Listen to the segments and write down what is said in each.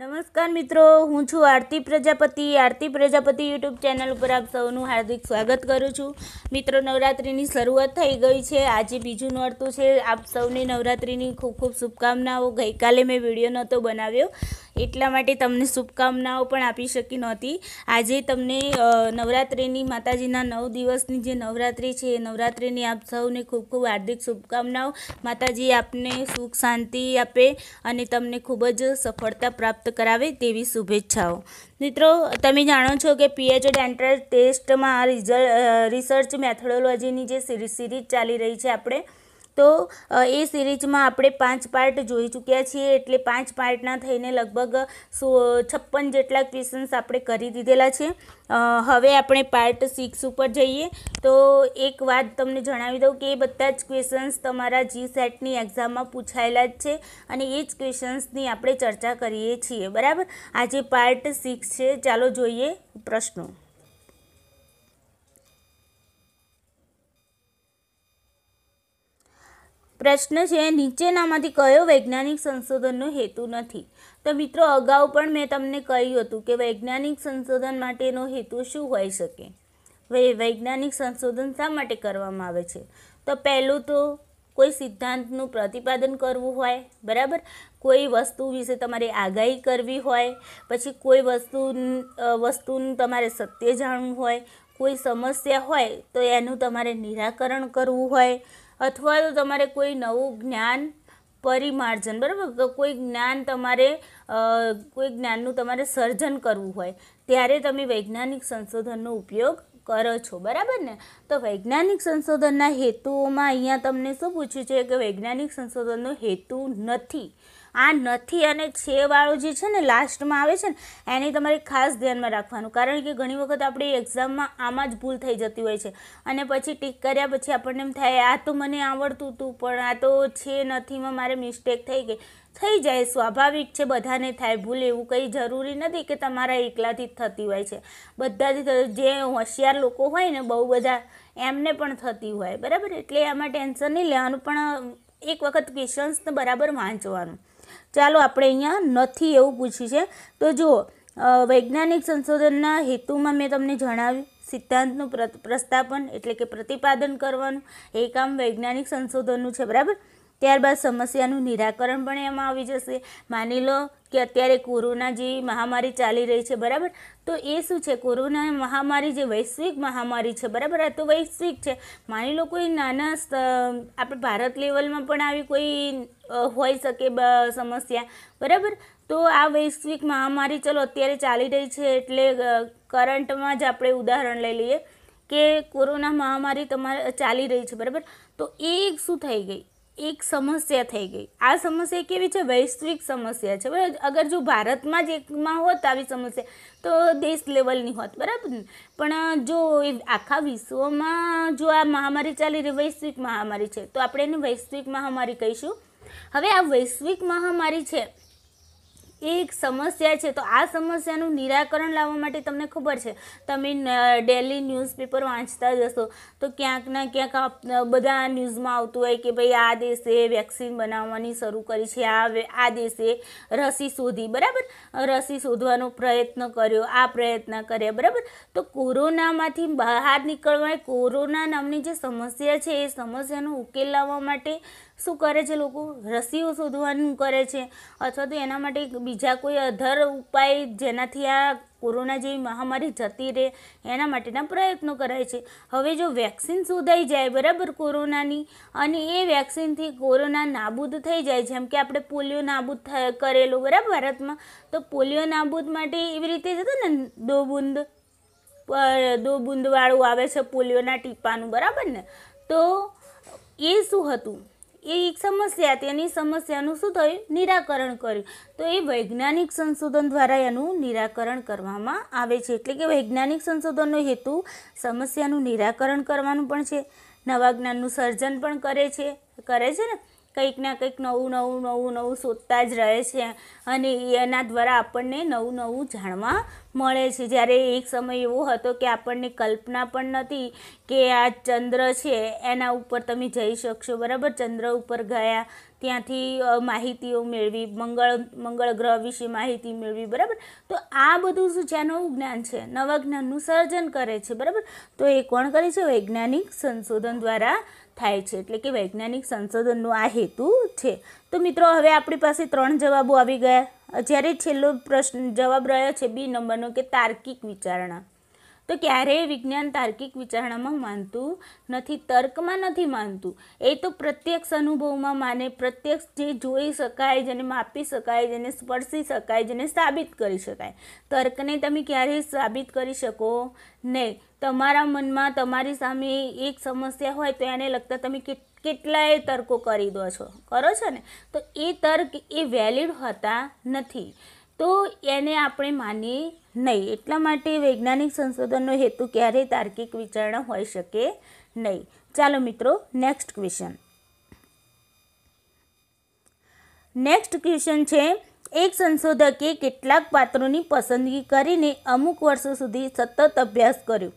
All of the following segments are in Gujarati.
નમસ્કાર મિત્રો હું છું આરતી પ્રજાપતિ આરતી પ્રજાપતિ યુટ્યુબ ચેનલ ઉપર આપ સૌનું હાર્દિક સ્વાગત કરું છું મિત્રો નવરાત્રિની શરૂઆત થઈ ગઈ છે આજે બીજું નોરતું છે આપ સૌની નવરાત્રિની ખૂબ ખૂબ શુભકામનાઓ ગઈકાલે મેં વિડીયો નહોતો બનાવ્યો એટલા માટે તમને શુભકામનાઓ પણ આપી શકી નહોતી આજે તમને નવરાત્રિની માતાજીના નવ દિવસની જે નવરાત્રિ છે એ નવરાત્રિની આપ સૌને ખૂબ ખૂબ હાર્દિક શુભકામનાઓ માતાજી આપને સુખ શાંતિ આપે અને તમને ખૂબ જ સફળતા પ્રાપ્ત કરાવે તેવી શુભેચ્છાઓ મિત્રો તમે જાણો છો કે પીએચડી એન્ટ્રન્સ ટેસ્ટમાં રિઝલ્ટ રિસર્ચ મેથડોલોજીની જે સિરીઝ ચાલી રહી છે આપણે તો એ સિરીઝમાં આપણે પાંચ પાર્ટ જોઈ ચૂક્યા છીએ એટલે પાંચ પાર્ટના થઈને લગભગ સો છપ્પન જેટલા ક્વેશન્સ આપણે કરી દીધેલા છે હવે આપણે પાર્ટ સિક્સ ઉપર જઈએ તો એક વાત તમને જણાવી દઉં કે એ બધા જ ક્વેશન્સ તમારા જી સેટની એક્ઝામમાં પૂછાયેલા જ છે અને એ જ ક્વેશન્સની આપણે ચર્ચા કરીએ છીએ બરાબર આજે પાર્ટ સિક્સ છે ચાલો જોઈએ પ્રશ્નો પ્રશ્ન છે નીચેનામાંથી કયો વૈજ્ઞાનિક સંશોધનનો હેતુ નથી તો મિત્રો અગાઉ પણ મેં તમને કહ્યું હતું કે વૈજ્ઞાનિક સંશોધન માટેનો હેતુ શું હોઈ શકે વૈજ્ઞાનિક સંશોધન શા માટે કરવામાં આવે છે તો પહેલું તો કોઈ સિદ્ધાંતનું પ્રતિપાદન કરવું હોય બરાબર કોઈ વસ્તુ વિશે તમારે આગાહી કરવી હોય પછી કોઈ વસ્તુ વસ્તુનું તમારે સત્ય જાણવું હોય કોઈ સમસ્યા હોય તો એનું તમારે નિરાકરણ કરવું હોય અથવા તો તમારે કોઈ નવું જ્ઞાન પરિમાર્જન બરાબર કોઈ જ્ઞાન તમારે કોઈ જ્ઞાનનું તમારે સર્જન કરવું હોય ત્યારે તમે વૈજ્ઞાનિક સંશોધનનો ઉપયોગ કરો છો બરાબર ને તો વૈજ્ઞાનિક સંશોધનના હેતુઓમાં અહીંયા તમને શું પૂછ્યું છે કે વૈજ્ઞાનિક સંશોધનનો હેતુ નથી આ નથી અને છેવાળો જે છે ને લાસ્ટમાં આવે છે ને એને તમારે ખાસ ધ્યાનમાં રાખવાનું કારણ કે ઘણી વખત આપણે એક્ઝામમાં આમાં જ ભૂલ થઈ જતી હોય છે અને પછી ટીક કર્યા પછી આપણને એમ થાય આ તો મને આવડતું હતું પણ આ તો છે નથીમાં મારે મિસ્ટેક થઈ ગઈ થઈ જાય સ્વાભાવિક છે બધાને થાય ભૂલ એવું કંઈ જરૂરી નથી કે તમારા એકલાથી જ થતી હોય છે બધાથી જે હોશિયાર લોકો હોય ને બહુ બધા એમને પણ થતી હોય બરાબર એટલે આમાં ટેન્શન નહીં લેવાનું પણ એક વખત ક્વેશ્ચન્સને બરાબર વાંચવાનું ચાલો આપણે અહીંયા નથી એવું પૂછ્યું છે તો જુઓ વૈજ્ઞાનિક સંશોધનના હેતુમાં મેં તમને જણાવ્યું સિદ્ધાંતનું પ્રસ્થાપન એટલે કે પ્રતિપાદન કરવાનું એ કામ વૈજ્ઞાનિક સંશોધનનું છે બરાબર ત્યારબાદ સમસ્યાનું નિરાકરણ પણ એમાં આવી જશે માની લો કે અત્યારે કોરોના જે મહામારી ચાલી રહી છે બરાબર તો એ શું છે કોરોના મહામારી જે વૈશ્વિક મહામારી છે બરાબર આ તો વૈશ્વિક છે માની લો કોઈ નાના આપણે ભારત લેવલમાં પણ આવી કોઈ હોઈ શકે સમસ્યા બરાબર તો આ વૈશ્વિક મહામારી ચલો અત્યારે ચાલી રહી છે એટલે કરંટમાં જ આપણે ઉદાહરણ લઈ લઈએ કે કોરોના મહામારી તમારે ચાલી રહી છે બરાબર તો એ શું થઈ ગઈ એક સમસ્યા થઈ ગઈ આ સમસ્યા કેવી છે વૈશ્વિક સમસ્યા છે બરાબર અગર જો ભારતમાં જ એકમાં હોત આવી સમસ્યા તો દેશ લેવલની હોત બરાબર ને પણ જો એ આખા વિશ્વમાં જો આ મહામારી ચાલી રહી વૈશ્વિક મહામારી છે તો આપણે એને વૈશ્વિક મહામારી કહીશું હવે આ વૈશ્વિક મહામારી છે એ એક સમસ્યા છે તો આ સમસ્યાનું નિરાકરણ લાવવા માટે તમને ખબર છે તમે ડેલી ન્યૂઝપેપર વાંચતા જ હશો તો ક્યાંક ના ક્યાંક બધા ન્યૂઝમાં આવતું હોય કે ભાઈ આ દેશે વેક્સિન બનાવવાની શરૂ કરી છે આ આ દેશે રસી શોધી બરાબર રસી શોધવાનો પ્રયત્ન કર્યો આ પ્રયત્ન કર્યા બરાબર તો કોરોનામાંથી બહાર નીકળવા કોરોના નામની જે સમસ્યા છે એ સમસ્યાનો ઉકેલ લાવવા માટે શું કરે છે લોકો રસીઓ શોધવાનું કરે છે અથવા તો એના માટે બીજા કોઈ અધર ઉપાય જેનાથી આ કોરોના જેવી મહામારી જતી રહે એના માટેના પ્રયત્નો કરાય છે હવે જો વેક્સિન શોધાઈ જાય બરાબર કોરોનાની અને એ વેક્સિનથી કોરોના નાબૂદ થઈ જાય જેમ કે આપણે પોલિયો નાબૂદ કરેલો બરાબર ભારતમાં તો પોલિયો નાબૂદ માટે એવી રીતે જતો ને દો બુંદ દો બુંદવાળું આવે છે પોલિયોના ટીપાનું બરાબર ને તો એ શું હતું એ એક સમસ્યા તેની સમસ્યાનું શું થયું નિરાકરણ કર્યું તો એ વૈજ્ઞાનિક સંશોધન દ્વારા એનું નિરાકરણ કરવામાં આવે છે એટલે કે વૈજ્ઞાનિક સંશોધનનો હેતુ સમસ્યાનું નિરાકરણ કરવાનું પણ છે નવા જ્ઞાનનું સર્જન પણ કરે છે કરે છે ને કંઈક ના કંઈક નવું નવું નવું નવું શોધતા જ રહે છે અને એના દ્વારા આપણને નવું નવું જાણવા મળે છે જ્યારે એક સમય એવો હતો કે આપણને કલ્પના પણ નથી કે આ ચંદ્ર છે એના ઉપર તમે જઈ શકશો બરાબર ચંદ્ર ઉપર ગયા ત્યાંથી માહિતીઓ મેળવી મંગળ મંગળ ગ્રહ વિશે માહિતી મેળવી બરાબર તો આ બધું શું છે નવું જ્ઞાન છે નવા જ્ઞાનનું સર્જન કરે છે બરાબર તો એ કોણ કરે છે વૈજ્ઞાનિક સંશોધન દ્વારા થાય છે એટલે કે વૈજ્ઞાનિક સંશોધનનો આ હેતુ છે તો મિત્રો હવે આપણી પાસે ત્રણ જવાબો આવી ગયા જ્યારે છેલ્લો પ્રશ્ન જવાબ રહ્યો છે બી નંબરનો કે તાર્કિક વિચારણા તો ક્યારેય વિજ્ઞાન તાર્કિક વિચારણામાં માનતું નથી તર્કમાં નથી માનતું એ તો પ્રત્યક્ષ અનુભવમાં માને પ્રત્યક્ષ જે જોઈ શકાય જેને માપી શકાય જેને સ્પર્શી શકાય જેને સાબિત કરી શકાય તર્કને તમે ક્યારેય સાબિત કરી શકો નહીં તમારા મનમાં તમારી સામે એક સમસ્યા હોય તો એને લગતા તમે કેટલા કેટલાય તર્કો કરી દો છો કરો છો ને તો એ તર્ક એ વેલિડ હતા નથી તો એને આપણે માનીએ નહીં એટલા માટે વૈજ્ઞાનિક સંશોધનનો હેતુ ક્યારેય તાર્કિક વિચારણા હોઈ શકે નહીં ચાલો મિત્રો નેક્સ્ટ ક્વેશ્ચન નેક્સ્ટ ક્વેશ્ચન છે એક સંશોધકે કેટલાક પાત્રોની પસંદગી કરીને અમુક વર્ષો સુધી સતત અભ્યાસ કર્યો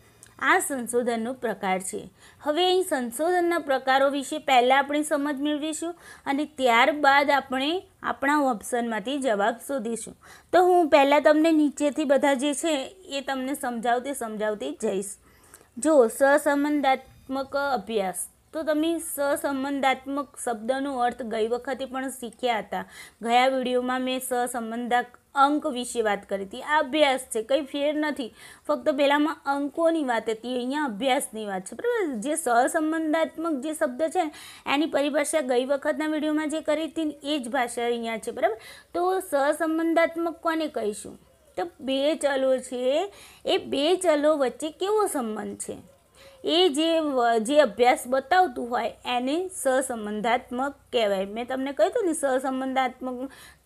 આ સંશોધનનો પ્રકાર છે હવે અહીં સંશોધનના પ્રકારો વિશે પહેલાં આપણે સમજ મેળવીશું અને ત્યારબાદ આપણે આપણા ઓપ્શનમાંથી જવાબ શોધીશું તો હું પહેલાં તમને નીચેથી બધા જે છે એ તમને સમજાવતી સમજાવતી જઈશ જો સહસંબંધાત્મક અભ્યાસ તો તમે સહસંબંધાત્મક શબ્દનો અર્થ ગઈ વખતે પણ શીખ્યા હતા ગયા વિડીયોમાં મેં સહસંબંધક અંક વિશે વાત કરી હતી આ અભ્યાસ છે કંઈ ફેર નથી ફક્ત પહેલાંમાં અંકોની વાત હતી અહીંયા અભ્યાસની વાત છે બરાબર જે સહસંબંધાત્મક જે શબ્દ છે એની પરિભાષા ગઈ વખતના વિડીયોમાં જે કરી હતી એ જ ભાષા અહીંયા છે બરાબર તો સહસંબંધાત્મક કોને કહીશું તો બે ચલો છે એ બે ચલો વચ્ચે કેવો સંબંધ છે એ જે અભ્યાસ બતાવતું હોય એને સહસંબંધાત્મક કહેવાય મેં તમને કહ્યું હતું ને સહસંબંધાત્મક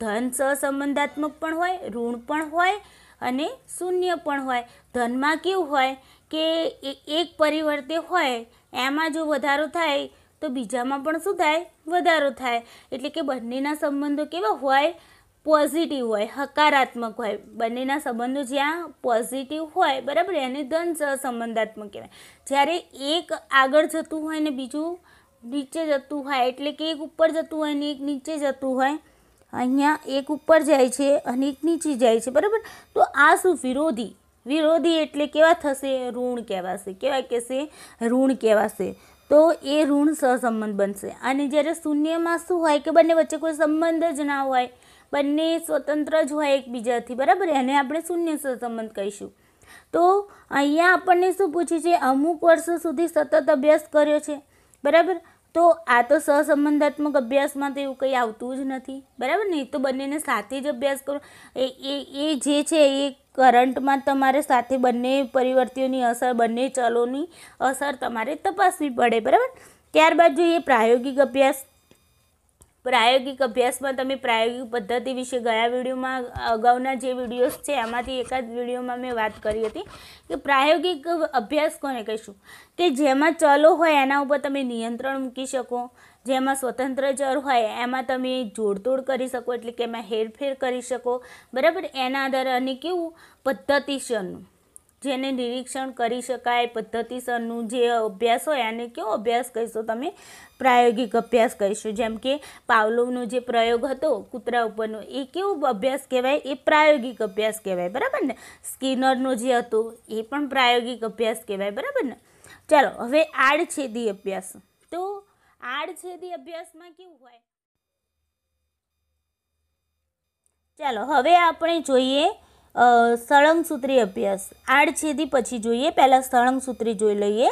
ધન સહસંબંધાત્મક પણ હોય ઋણ પણ હોય અને શૂન્ય પણ હોય ધનમાં કેવું હોય કે એક પરિવર્તે હોય એમાં જો વધારો થાય તો બીજામાં પણ શું થાય વધારો થાય એટલે કે બંનેના સંબંધો કેવા હોય પોઝિટિવ હોય હકારાત્મક હોય બંનેના સંબંધો જ્યાં પોઝિટિવ હોય બરાબર એને ધન સંબંધાત્મક કહેવાય જ્યારે એક આગળ જતું હોય ને બીજું નીચે જતું હોય એટલે કે એક ઉપર જતું હોય ને એક નીચે જતું હોય અહીંયા એક ઉપર જાય છે અને એક નીચે જાય છે બરાબર તો આ શું વિરોધી વિરોધી એટલે કેવા થશે ઋણ કહેવાશે કેવા કહેશે ઋણ કહેવાશે તો એ ઋણ સહસંબંધ બનશે અને જ્યારે શૂન્યમાં શું હોય કે બંને વચ્ચે કોઈ સંબંધ જ ના હોય બંને સ્વતંત્ર જ હોય એકબીજાથી બરાબર એને આપણે શૂન્ય સહસંબંધ કહીશું તો અહીંયા આપણને શું પૂછ્યું છે અમુક વર્ષો સુધી સતત અભ્યાસ કર્યો છે બરાબર તો આ તો સહસંબંધાત્મક અભ્યાસમાં તો એવું કંઈ આવતું જ નથી બરાબર ને તો બંનેને સાથે જ અભ્યાસ કરો એ એ એ જે છે એ કરંટમાં તમારે સાથે બંને પરિવર્તીઓની અસર બંને ચલોની અસર તમારે તપાસવી પડે બરાબર ત્યારબાદ જોઈએ પ્રાયોગિક અભ્યાસ પ્રાયોગિક અભ્યાસમાં તમે પ્રાયોગિક પદ્ધતિ વિશે ગયા વિડીયોમાં અગાઉના જે વિડીયોઝ છે એમાંથી એકાદ વિડીયોમાં મેં વાત કરી હતી કે પ્રાયોગિક અભ્યાસ કોને કહીશું કે જેમાં ચલો હોય એના ઉપર તમે નિયંત્રણ મૂકી શકો જેમાં સ્વતંત્ર ચર હોય એમાં તમે જોડતોડ કરી શકો એટલે કે એમાં હેરફેર કરી શકો બરાબર એના આધારે અને કેવું પદ્ધતિસરનું જેને નિરીક્ષણ કરી શકાય પદ્ધતિસરનું જે અભ્યાસ હોય આને કયો અભ્યાસ કહીશો તમે પ્રાયોગિક અભ્યાસ કહીશું જેમ કે પાવલોવનો જે પ્રયોગ હતો કૂતરા ઉપરનો એ કેવો અભ્યાસ કહેવાય એ પ્રાયોગિક અભ્યાસ કહેવાય બરાબર ને સ્કિનરનો જે હતો એ પણ પ્રાયોગિક અભ્યાસ કહેવાય બરાબર ને ચાલો હવે આડછેદી અભ્યાસ તો આડછેદી અભ્યાસમાં કેવું હોય ચાલો હવે આપણે જોઈએ સળંગસૂત્રી અભ્યાસ આડછેદી પછી જોઈએ પહેલાં સળંગસૂત્રી જોઈ લઈએ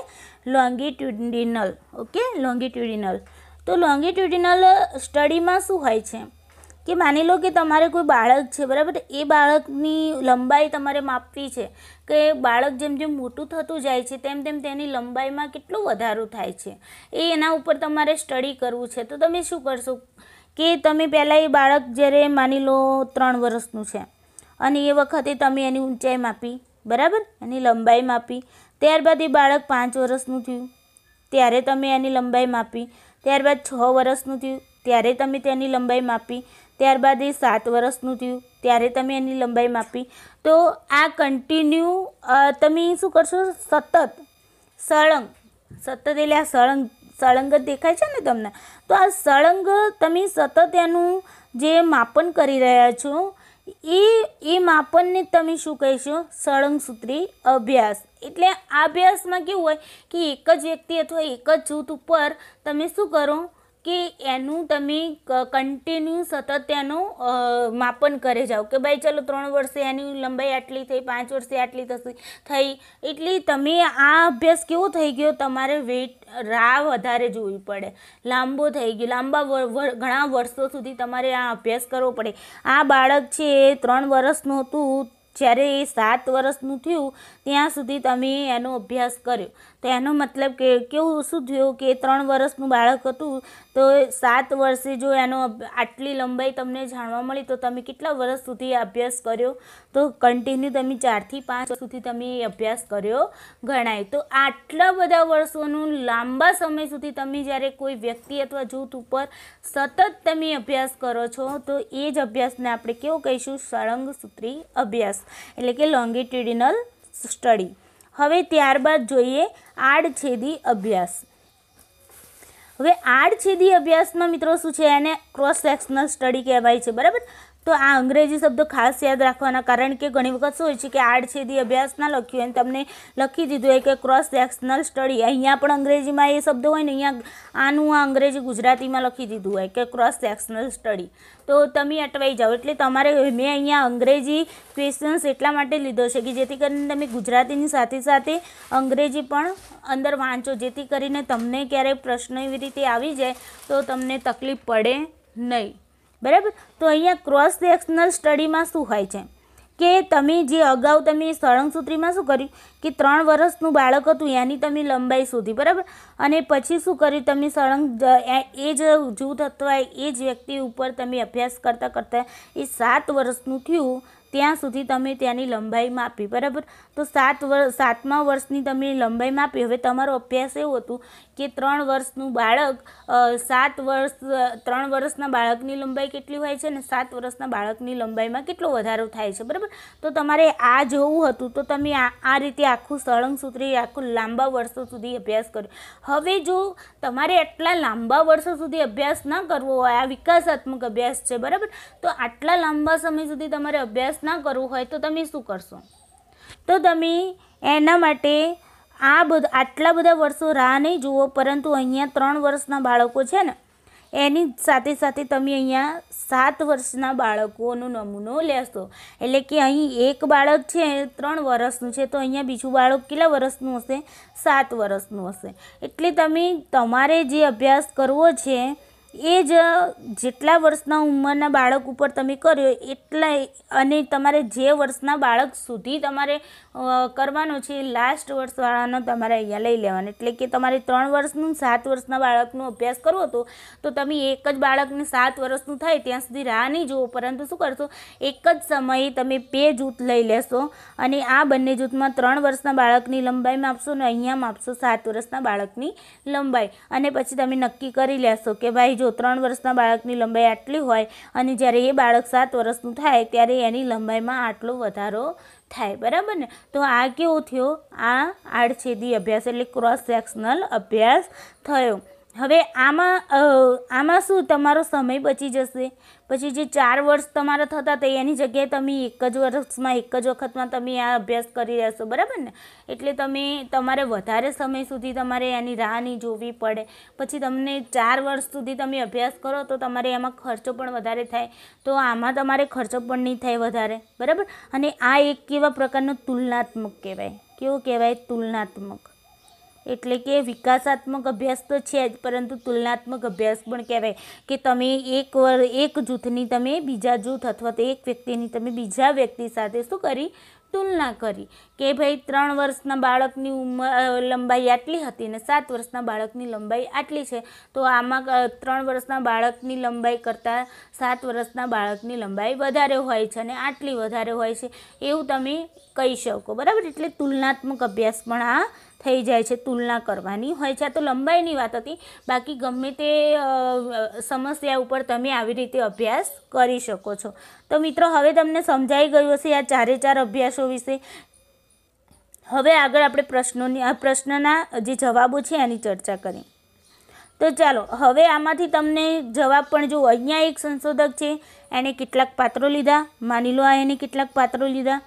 લોંગિટ્યુડિનલ ઓકે લોંગિટ્યુડિનલ તો લોંગિટ્યુડિનલ સ્ટડીમાં શું હોય છે કે માની લો કે તમારે કોઈ બાળક છે બરાબર એ બાળકની લંબાઈ તમારે માપવી છે કે બાળક જેમ જેમ મોટું થતું જાય છે તેમ તેમ તેની લંબાઈમાં કેટલો વધારો થાય છે એ એના ઉપર તમારે સ્ટડી કરવું છે તો તમે શું કરશો કે તમે પહેલાં એ બાળક જ્યારે માની લો ત્રણ વર્ષનું છે અને એ વખતે તમે એની ઊંચાઈ માપી બરાબર એની લંબાઈ માપી ત્યારબાદ એ બાળક પાંચ વર્ષનું થયું ત્યારે તમે એની લંબાઈ માપી ત્યારબાદ છ વર્ષનું થયું ત્યારે તમે તેની લંબાઈ માપી ત્યારબાદ એ સાત વર્ષનું થયું ત્યારે તમે એની લંબાઈ માપી તો આ કન્ટિન્યુ તમે શું કરશો સતત સળંગ સતત એટલે આ સળંગ સળંગ જ દેખાય છે ને તમને તો આ સળંગ તમે સતત એનું જે માપન કરી રહ્યા છો એ એ માપનને તમે શું કહીશો સળંગસૂત્રી અભ્યાસ એટલે આ અભ્યાસમાં કેવું હોય કે એક જ વ્યક્તિ અથવા એક જ જૂથ ઉપર તમે શું કરો કે એનું તમે કન્ટિન્યુ સતત એનું માપન કરે જાઓ કે ભાઈ ચલો ત્રણ વર્ષે એની લંબાઈ આટલી થઈ પાંચ વર્ષે આટલી થશે થઈ એટલી તમે આ અભ્યાસ કેવો થઈ ગયો તમારે વેટ રા વધારે જોવી પડે લાંબો થઈ ગયો લાંબા ઘણા વર્ષો સુધી તમારે આ અભ્યાસ કરવો પડે આ બાળક છે એ ત્રણ વર્ષનું હતું જ્યારે એ સાત વર્ષનું થયું ત્યાં સુધી તમે એનો અભ્યાસ કર્યો તો એનો મતલબ કે કેવું શું થયું કે ત્રણ વર્ષનું બાળક હતું તો સાત વર્ષે જો એનો આટલી લંબાઈ તમને જાણવા મળી તો તમે કેટલા વર્ષ સુધી અભ્યાસ કર્યો તો કન્ટિન્યુ તમે ચારથી પાંચ સુધી તમે અભ્યાસ કર્યો ગણાય તો આટલા બધા વર્ષોનું લાંબા સમય સુધી તમે જ્યારે કોઈ વ્યક્તિ અથવા જૂથ ઉપર સતત તમે અભ્યાસ કરો છો તો એ જ અભ્યાસને આપણે કેવું કહીશું સળંગ સૂત્રી અભ્યાસ એટલે કે લોંગિટ્યુડિનલ સ્ટડી હવે ત્યારબાદ જોઈએ આડછેદી અભ્યાસ હવે આડછેદી અભ્યાસમાં મિત્રો શું છે એને ક્રોસ સેક્શનલ સ્ટડી કહેવાય છે બરાબર તો આ અંગ્રેજી શબ્દો ખાસ યાદ રાખવાના કારણ કે ઘણી વખત શું હોય છે કે આડછેદી અભ્યાસ ના લખ્યું અને તમને લખી દીધું હોય કે ક્રોસ સેક્શનલ સ્ટડી અહીંયા પણ અંગ્રેજીમાં એ શબ્દ હોય ને અહીંયા આનું આ અંગ્રેજી ગુજરાતીમાં લખી દીધું હોય કે ક્રોસ સેક્શનલ સ્ટડી તો તમે અટવાઈ જાઓ એટલે તમારે મેં અહીંયા અંગ્રેજી ક્વેશ્ચન્સ એટલા માટે લીધો છે કે જેથી કરીને તમે ગુજરાતીની સાથે સાથે અંગ્રેજી પણ અંદર વાંચો જેથી કરીને તમને ક્યારેય પ્રશ્ન એવી રીતે આવી જાય તો તમને તકલીફ પડે નહીં બરાબર તો અહીંયા ક્રોસ સેક્શનલ સ્ટડીમાં શું હોય છે કે તમે જે અગાઉ તમે સળંગસૂત્રીમાં શું કર્યું કે ત્રણ વર્ષનું બાળક હતું એની તમે લંબાઈ સુધી બરાબર અને પછી શું કર્યું તમે સળંગ એ જ જૂથ અથવા એ જ વ્યક્તિ ઉપર તમે અભ્યાસ કરતાં કરતાં એ સાત વર્ષનું થયું ત્યાં સુધી તમે ત્યાંની લંબાઈ માપી બરાબર તો સાત વર્ષ સાતમા વર્ષની તમે લંબાઈ માપી હવે તમારો અભ્યાસ એવું હતું કે ત્રણ વર્ષનું બાળક સાત વર્ષ ત્રણ વર્ષના બાળકની લંબાઈ કેટલી હોય છે અને સાત વર્ષના બાળકની લંબાઈમાં કેટલો વધારો થાય છે બરાબર તો તમારે આ જોવું હતું તો તમે આ રીતે આખું સળંગ સૂત્રે આખું લાંબા વર્ષો સુધી અભ્યાસ કર્યો હવે જો તમારે આટલા લાંબા વર્ષો સુધી અભ્યાસ ન કરવો હોય આ વિકાસાત્મક અભ્યાસ છે બરાબર તો આટલા લાંબા સમય સુધી તમારે અભ્યાસ ના કરવું હોય તો તમે શું કરશો તો તમે એના માટે આ બધા આટલા બધા વર્ષો રાહ નહીં જુઓ પરંતુ અહીંયા ત્રણ વર્ષના બાળકો છે ને એની સાથે સાથે તમે અહીંયા સાત વર્ષના બાળકોનો નમૂનો લેશો એટલે કે અહીં એક બાળક છે ત્રણ વર્ષનું છે તો અહીંયા બીજું બાળક કેટલા વર્ષનું હશે સાત વર્ષનું હશે એટલે તમે તમારે જે અભ્યાસ કરવો છે એ જ જેટલા વર્ષના ઉંમરના બાળક ઉપર તમે કર્યો એટલા અને તમારે જે વર્ષના બાળક સુધી તમારે કરવાનો છે લાસ્ટ વર્ષવાળાનો તમારે અહીંયા લઈ લેવાનો એટલે કે તમારે ત્રણ વર્ષનું સાત વર્ષના બાળકનો અભ્યાસ કરવો હતો તો તમે એક જ બાળકને સાત વર્ષનું થાય ત્યાં સુધી રાહ નહીં જુઓ પરંતુ શું કરશો એક જ સમયે તમે બે જૂથ લઈ લેશો અને આ બંને જૂથમાં ત્રણ વર્ષના બાળકની લંબાઈ માપશો અને અહીંયા માપશો સાત વર્ષના બાળકની લંબાઈ અને પછી તમે નક્કી કરી લેશો કે ભાઈ જો ત્રણ વર્ષના બાળકની લંબાઈ આટલી હોય અને જ્યારે એ બાળક સાત વર્ષનું થાય ત્યારે એની લંબાઈમાં આટલો વધારો થાય બરાબર ને તો આ કેવો થયો આ આડછેદી અભ્યાસ એટલે ક્રોસ સેક્શનલ અભ્યાસ થયો હવે આમાં આમાં શું તમારો સમય બચી જશે પછી જે ચાર વર્ષ તમારા થતા હતા એની જગ્યાએ તમે એક જ વર્ષમાં એક જ વખતમાં તમે આ અભ્યાસ કરી રહેશો બરાબર ને એટલે તમે તમારે વધારે સમય સુધી તમારે એની રાહ નહીં જોવી પડે પછી તમને ચાર વર્ષ સુધી તમે અભ્યાસ કરો તો તમારે એમાં ખર્ચો પણ વધારે થાય તો આમાં તમારે ખર્ચો પણ નહીં થાય વધારે બરાબર અને આ એક કેવા પ્રકારનો તુલનાત્મક કહેવાય કેવું કહેવાય તુલનાત્મક એટલે કે વિકાસાત્મક અભ્યાસ તો છે જ પરંતુ તુલનાત્મક અભ્યાસ પણ કહેવાય કે તમે એક એક જૂથની તમે બીજા જૂથ અથવા તો એક વ્યક્તિની તમે બીજા વ્યક્તિ સાથે શું કરી તુલના કરી કે ભાઈ ત્રણ વર્ષના બાળકની ઉંમર લંબાઈ આટલી હતી ને સાત વર્ષના બાળકની લંબાઈ આટલી છે તો આમાં ત્રણ વર્ષના બાળકની લંબાઈ કરતાં સાત વર્ષના બાળકની લંબાઈ વધારે હોય છે અને આટલી વધારે હોય છે એવું તમે કહી શકો બરાબર એટલે તુલનાત્મક અભ્યાસ પણ આ થઈ જાય છે તુલના કરવાની હોય છે આ તો લંબાઈની વાત હતી બાકી ગમે તે સમસ્યા ઉપર તમે આવી રીતે અભ્યાસ કરી શકો છો તો મિત્રો હવે તમને સમજાઈ ગયું હશે આ ચારે ચાર અભ્યાસો વિશે હવે આગળ આપણે પ્રશ્નોની આ પ્રશ્નના જે જવાબો છે એની ચર્ચા કરી તો ચાલો હવે આમાંથી તમને જવાબ પણ જુઓ અહીંયા એક સંશોધક છે એણે કેટલાક પાત્રો લીધા માની લો આ એને કેટલાક પાત્રો લીધા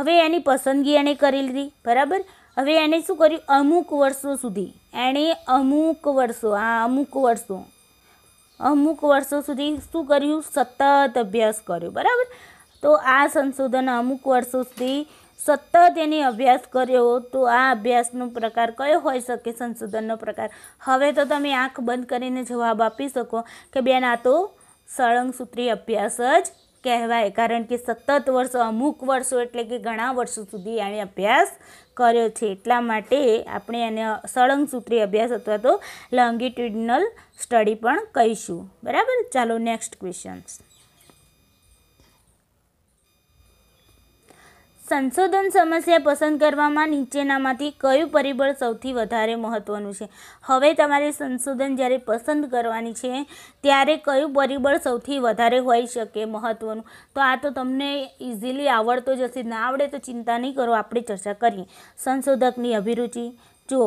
હવે એની પસંદગી એણે કરી લીધી બરાબર હવે એણે શું કર્યું અમુક વર્ષો સુધી એણે અમુક વર્ષો આ અમુક વર્ષો અમુક વર્ષો સુધી શું કર્યું સતત અભ્યાસ કર્યો બરાબર તો આ સંશોધન અમુક વર્ષો સુધી સતત એને અભ્યાસ કર્યો તો આ અભ્યાસનો પ્રકાર કયો હોઈ શકે સંશોધનનો પ્રકાર હવે તો તમે આંખ બંધ કરીને જવાબ આપી શકો કે બેન આ તો સળંગસૂત્રી અભ્યાસ જ કહેવાય કારણ કે સતત વર્ષો અમુક વર્ષો એટલે કે ઘણા વર્ષો સુધી એણે અભ્યાસ કર્યો છે એટલા માટે આપણે એને સળંગસૂત્રી અભ્યાસ અથવા તો લોંગિટ્યુડિનલ સ્ટડી પણ કહીશું બરાબર ચાલો નેક્સ્ટ ક્વેશ્ચન્સ સંશોધન સમસ્યા પસંદ કરવામાં નીચેનામાંથી કયું પરિબળ સૌથી વધારે મહત્ત્વનું છે હવે તમારે સંશોધન જ્યારે પસંદ કરવાની છે ત્યારે કયું પરિબળ સૌથી વધારે હોઈ શકે મહત્ત્વનું તો આ તો તમને ઇઝીલી આવડતો જશે ના આવડે તો ચિંતા નહીં કરો આપણે ચર્ચા કરીએ સંશોધકની અભિરુચિ જો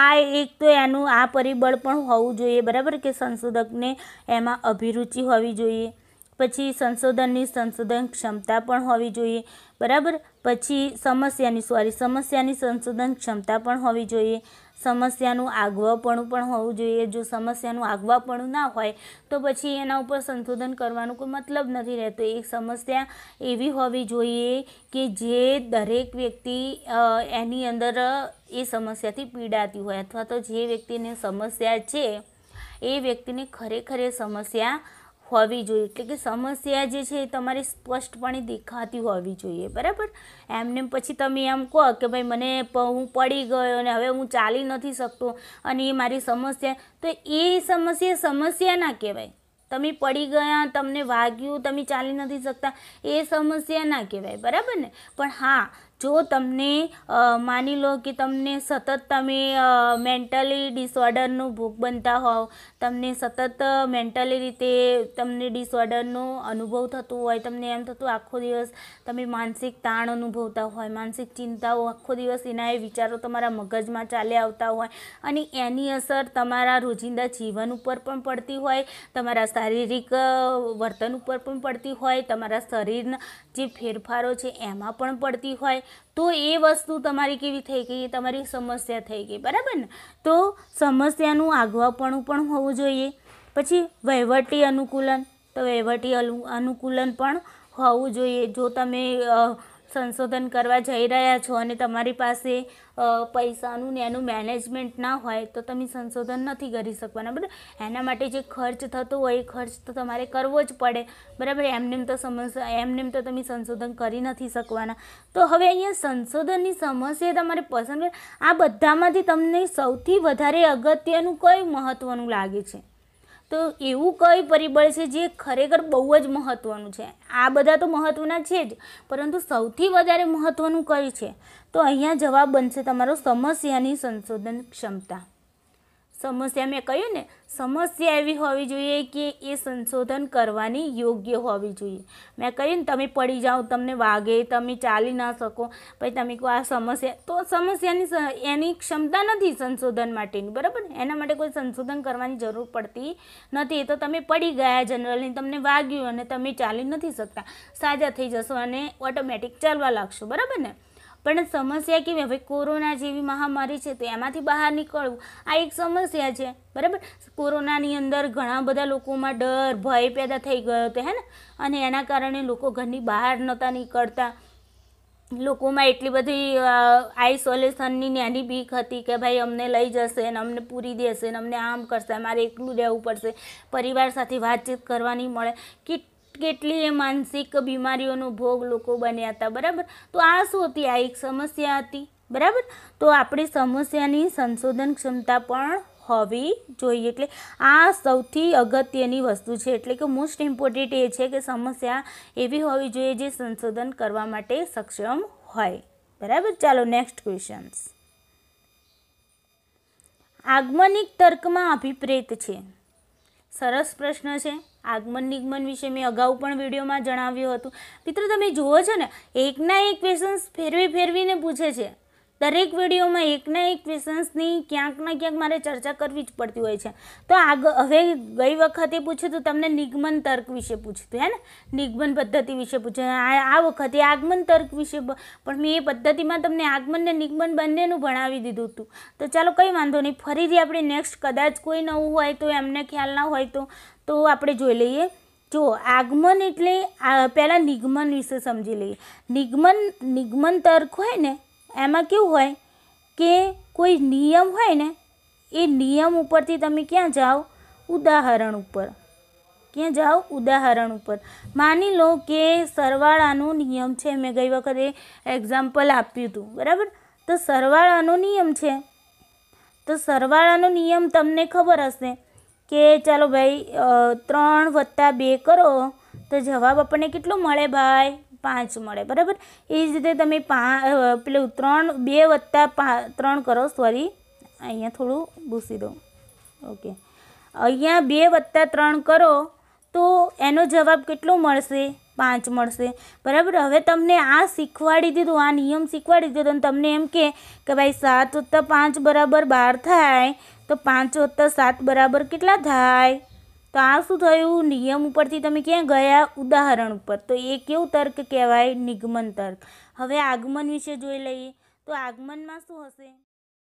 આ એક તો એનું આ પરિબળ પણ હોવું જોઈએ બરાબર કે સંશોધકને એમાં અભિરુચિ હોવી જોઈએ પછી સંશોધનની સંશોધન ક્ષમતા પણ હોવી જોઈએ બરાબર પછી સમસ્યાની સોરી સમસ્યાની સંશોધન ક્ષમતા પણ હોવી જોઈએ સમસ્યાનું આગવાપણું પણ હોવું જોઈએ જો સમસ્યાનું આગવાપણું ના હોય તો પછી એના ઉપર સંશોધન કરવાનું કોઈ મતલબ નથી રહેતો એક સમસ્યા એવી હોવી જોઈએ કે જે દરેક વ્યક્તિ એની અંદર એ સમસ્યાથી પીડાતી હોય અથવા તો જે વ્યક્તિને સમસ્યા છે એ વ્યક્તિને ખરેખર એ સમસ્યા હોવી જોઈએ એટલે કે સમસ્યા જે છે એ તમારે સ્પષ્ટપણે દેખાતી હોવી જોઈએ બરાબર એમને પછી તમે એમ કહો કે ભાઈ મને હું પડી ગયો અને હવે હું ચાલી નથી શકતો અને એ મારી સમસ્યા તો એ સમસ્યા સમસ્યા ના કહેવાય તમે પડી ગયા તમને વાગ્યું તમે ચાલી નથી શકતા એ સમસ્યા ના કહેવાય બરાબર ને પણ હા જો તમને માની લો કે તમને સતત તમે મેન્ટલી ડિસઓર્ડરનો ભોગ બનતા હોવ તમને સતત મેન્ટલી રીતે તમને ડિસઓર્ડરનો અનુભવ થતો હોય તમને એમ થતું આખો દિવસ તમે માનસિક તાણ અનુભવતા હોય માનસિક ચિંતાઓ આખો દિવસ એના એ વિચારો તમારા મગજમાં ચાલે આવતા હોય અને એની અસર તમારા રોજિંદા જીવન ઉપર પણ પડતી હોય તમારા શારીરિક વર્તન ઉપર પણ પડતી હોય તમારા શરીરના જે ફેરફારો છે એમાં પણ પડતી હોય તો એ વસ્તુ તમારી કેવી થઈ ગઈ તમારી સમસ્યા થઈ ગઈ બરાબર ને તો સમસ્યાનું આગવાપણું પણ હોવું જોઈએ પછી વહીવટી અનુકૂલન તો વહીવટી અનુકૂલન પણ હોવું જોઈએ જો તમે સંશોધન કરવા જઈ રહ્યા છો અને તમારી પાસે પૈસાનું ને એનું મેનેજમેન્ટ ના હોય તો તમે સંશોધન નથી કરી શકવાના બરાબર એના માટે જે ખર્ચ થતો હોય એ ખર્ચ તો તમારે કરવો જ પડે બરાબર એમનેમ તો સમસ્યા એમનેમ તો તમે સંશોધન કરી નથી શકવાના તો હવે અહીંયા સંશોધનની સમસ્યા તમારે પસંદ આ બધામાંથી તમને સૌથી વધારે અગત્યનું કયું મહત્ત્વનું લાગે છે તો એવું કઈ પરિબળ છે જે ખરેખર બહુ જ મહત્ત્વનું છે આ બધા તો મહત્ત્વના છે જ પરંતુ સૌથી વધારે મહત્ત્વનું કઈ છે તો અહીંયા જવાબ બનશે તમારો સમસ્યાની સંશોધન ક્ષમતા સમસ્યા મેં કહ્યું ને સમસ્યા એવી હોવી જોઈએ કે એ સંશોધન કરવાની યોગ્ય હોવી જોઈએ મેં કહ્યું ને તમે પડી જાઓ તમને વાગે તમે ચાલી ના શકો પછી તમે કહો આ સમસ્યા તો સમસ્યાની એની ક્ષમતા નથી સંશોધન માટેની બરાબર ને એના માટે કોઈ સંશોધન કરવાની જરૂર પડતી નથી તો તમે પડી ગયા જનરલી તમને વાગ્યું અને તમે ચાલી નથી શકતા સાજા થઈ જશો અને ઓટોમેટિક ચાલવા લાગશો બરાબર ને પણ સમસ્યા કેવી હવે કોરોના જેવી મહામારી છે તો એમાંથી બહાર નીકળવું આ એક સમસ્યા છે બરાબર કોરોનાની અંદર ઘણા બધા લોકોમાં ડર ભય પેદા થઈ ગયો હતો હે ને અને એના કારણે લોકો ઘરની બહાર નહોતા નીકળતા લોકોમાં એટલી બધી આઇસોલેશનની નાની બીક હતી કે ભાઈ અમને લઈ જશે ને અમને પૂરી દેશે ને અમને આમ કરશે મારે એકલું રહેવું પડશે પરિવાર સાથે વાતચીત કરવાની મળે કે કેટલીય માનસિક બીમારીઓનો ભોગ લોકો બન્યા હતા બરાબર તો આ શું હતી આ એક સમસ્યા હતી બરાબર તો આપણે સમસ્યાની સંશોધન ક્ષમતા પણ હોવી જોઈએ એટલે આ સૌથી અગત્યની વસ્તુ છે એટલે કે મોસ્ટ ઇમ્પોર્ટન્ટ એ છે કે સમસ્યા એવી હોવી જોઈએ જે સંશોધન કરવા માટે સક્ષમ હોય બરાબર ચાલો નેક્સ્ટ ક્વેશ્ચન્સ આગમનિક તર્કમાં અભિપ્રેત છે સરસ પ્રશ્ન છે આગમન નિગમન વિશે મેં અગાઉ પણ વિડીયોમાં જણાવ્યું હતું મિત્રો તમે જુઓ છો ને એકના એક ક્વેશન્સ ફેરવી ફેરવીને પૂછે છે દરેક વિડીયોમાં એકના એક ક્વેશ્ચન્સની ક્યાંકના ક્યાંક મારે ચર્ચા કરવી જ પડતી હોય છે તો આગ હવે ગઈ વખતે પૂછ્યું તો તમને નિગમન તર્ક વિશે પૂછતું હે ને નિગમન પદ્ધતિ વિશે પૂછ્યું આ વખતે આગમન તર્ક વિશે પણ મેં એ પદ્ધતિમાં તમને આગમન ને નિગમન બંનેનું ભણાવી દીધું હતું તો ચાલો કંઈ વાંધો નહીં ફરીથી આપણે નેક્સ્ટ કદાચ કોઈ નવું હોય તો એમને ખ્યાલ ના હોય તો તો આપણે જોઈ લઈએ જો આગમન એટલે પહેલાં નિગમન વિશે સમજી લઈએ નિગમન નિગમન તર્ક હોય ને એમાં કેવું હોય કે કોઈ નિયમ હોય ને એ નિયમ ઉપરથી તમે ક્યાં જાઓ ઉદાહરણ ઉપર ક્યાં જાઓ ઉદાહરણ ઉપર માની લો કે સરવાળાનો નિયમ છે મેં ગઈ વખતે એક્ઝામ્પલ આપ્યું હતું બરાબર તો સરવાળાનો નિયમ છે તો સરવાળાનો નિયમ તમને ખબર હશે કે ચાલો ભાઈ ત્રણ વત્તા બે કરો તો જવાબ આપણને કેટલો મળે ભાઈ પાંચ મળે બરાબર એ જ રીતે તમે પા પેલું ત્રણ બે વત્તા ત્રણ કરો સોરી અહીંયા થોડું ભૂસી દો ઓકે અહીંયા બે વત્તા ત્રણ કરો તો એનો જવાબ કેટલો મળશે પાંચ મળશે બરાબર હવે તમને આ શીખવાડી દીધું આ નિયમ શીખવાડી દીધો તમને એમ કે ભાઈ સાત વત્તા પાંચ બરાબર બાર થાય તો પાંચ વત્તા સાત બરાબર કેટલા થાય તો આ શું થયું નિયમ ઉપરથી તમે ક્યાં ગયા ઉદાહરણ ઉપર તો એ કેવું તર્ક કહેવાય નિગમન તર્ક હવે આગમન વિશે જોઈ લઈએ તો આગમનમાં શું હશે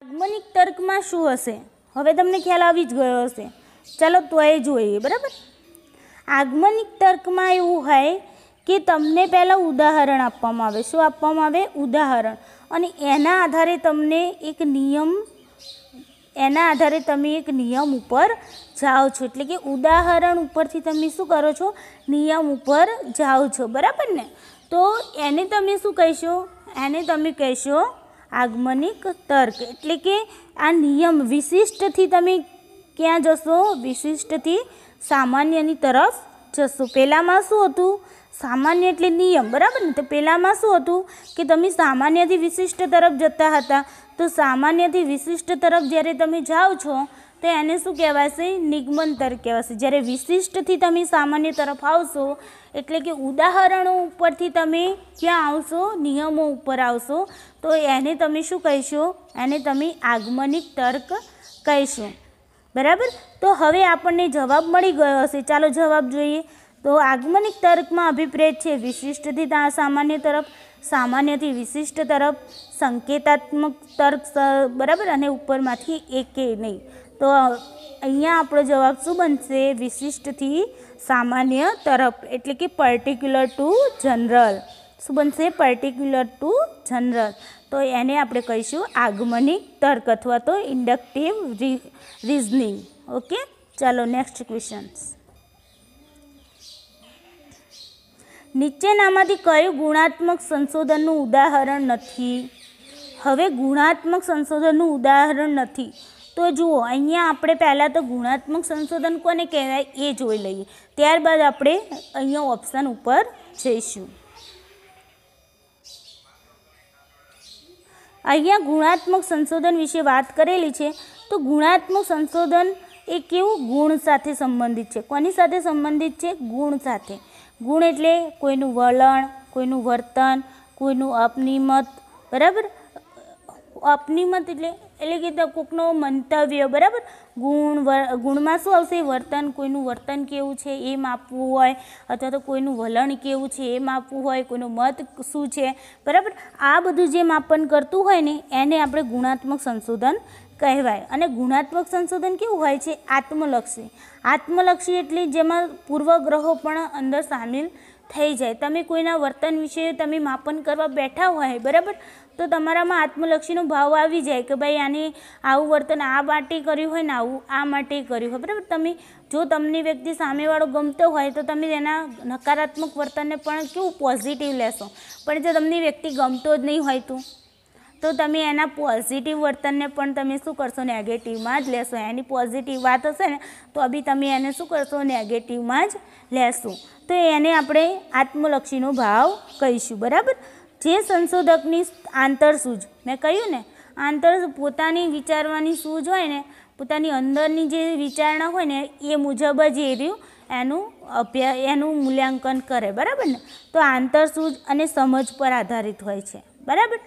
આગમનિક તર્કમાં શું હશે હવે તમને ખ્યાલ આવી જ ગયો હશે ચાલો તો એ જોઈએ બરાબર આગમનિક તર્કમાં એવું હોય કે તમને પહેલાં ઉદાહરણ આપવામાં આવે શું આપવામાં આવે ઉદાહરણ અને એના આધારે તમને એક નિયમ એના આધારે તમે એક નિયમ ઉપર જાઓ છો એટલે કે ઉદાહરણ ઉપરથી તમે શું કરો છો નિયમ ઉપર જાઓ છો બરાબર ને તો એને તમે શું કહેશો એને તમે કહેશો આગમનિક તર્ક એટલે કે આ નિયમ વિશિષ્ટથી તમે ક્યાં જશો વિશિષ્ટથી સામાન્યની તરફ જશો પહેલાંમાં શું હતું સામાન્ય એટલે નિયમ બરાબર ને તો પહેલાંમાં શું હતું કે તમે સામાન્યથી વિશિષ્ટ તરફ જતા હતા તો સામાન્યથી વિશિષ્ટ તરફ જ્યારે તમે જાઓ છો તો એને શું કહેવાશે નિગમંતર કહેવાશે જ્યારે વિશિષ્ટથી તમે સામાન્ય તરફ આવશો એટલે કે ઉદાહરણો ઉપરથી તમે ક્યાં આવશો નિયમો ઉપર આવશો તો એને તમે શું કહીશો એને તમે આગમનિક તર્ક કહીશું બરાબર તો હવે આપણને જવાબ મળી ગયો હશે ચાલો જવાબ જોઈએ તો આગમનિક તર્કમાં અભિપ્રેત છે વિશિષ્ટથી સામાન્ય તરફ સામાન્યથી વિશિષ્ટ તરફ સંકેતાત્મક તર્ક બરાબર અને ઉપરમાંથી એકે નહીં તો અહીંયા આપણો જવાબ શું બનશે વિશિષ્ટથી સામાન્ય તરફ એટલે કે પર્ટિક્યુલર ટુ જનરલ શું બનશે પર્ટિક્યુલર ટુ જનરલ તો એને આપણે કહીશું આગમનિક તર્ક અથવા તો ઇન્ડક્ટિવ રિઝનિંગ ઓકે ચાલો નેક્સ્ટ ક્વેશ્ચન્સ નીચેનામાંથી કયું ગુણાત્મક સંશોધનનું ઉદાહરણ નથી હવે ગુણાત્મક સંશોધનનું ઉદાહરણ નથી તો જુઓ અહીંયા આપણે પહેલાં તો ગુણાત્મક સંશોધન કોને કહેવાય એ જોઈ લઈએ ત્યારબાદ આપણે અહીંયા ઓપ્શન ઉપર જઈશું અહીંયા ગુણાત્મક સંશોધન વિશે વાત કરેલી છે તો ગુણાત્મક સંશોધન એ કેવું ગુણ સાથે સંબંધિત છે કોની સાથે સંબંધિત છે ગુણ સાથે ગુણ એટલે કોઈનું વલણ કોઈનું વર્તન કોઈનું અપનિમત બરાબર અપનિમત એટલે એટલે કે કોઈકનો મંતવ્ય બરાબર ગુણ ગુણમાં શું આવશે વર્તન કોઈનું વર્તન કેવું છે એ માપવું હોય અથવા તો કોઈનું વલણ કેવું છે એ માપવું હોય કોઈનું મત શું છે બરાબર આ બધું જે માપન કરતું હોય ને એને આપણે ગુણાત્મક સંશોધન કહેવાય અને ગુણાત્મક સંશોધન કેવું હોય છે આત્મલક્ષી આત્મલક્ષી એટલે જેમાં પૂર્વગ્રહો પણ અંદર સામેલ થઈ જાય તમે કોઈના વર્તન વિશે તમે માપન કરવા બેઠા હોય બરાબર તો તમારામાં આત્મલક્ષીનો ભાવ આવી જાય કે ભાઈ આને આવું વર્તન આ માટે કર્યું હોય ને આવું આ માટે કર્યું હોય બરાબર તમે જો તમને વ્યક્તિ સામેવાળો ગમતો હોય તો તમે તેના નકારાત્મક વર્તનને પણ કેવું પોઝિટિવ લેશો પણ જો તમને વ્યક્તિ ગમતો જ નહીં હોય તો તો તમે એના પોઝિટિવ વર્તનને પણ તમે શું કરશો નેગેટિવમાં જ લેશો એની પોઝિટિવ વાત હશે ને તો બી તમે એને શું કરશો નેગેટિવમાં જ લેશું તો એને આપણે આત્મલક્ષીનો ભાવ કહીશું બરાબર જે સંશોધકની આંતરસૂઝ મેં કહ્યું ને આંતર પોતાની વિચારવાની સૂઝ હોય ને પોતાની અંદરની જે વિચારણા હોય ને એ મુજબ જ એ રહ્યું એનું અભ્યાસ એનું મૂલ્યાંકન કરે બરાબર ને તો આંતરસૂઝ અને સમજ પર આધારિત હોય છે બરાબર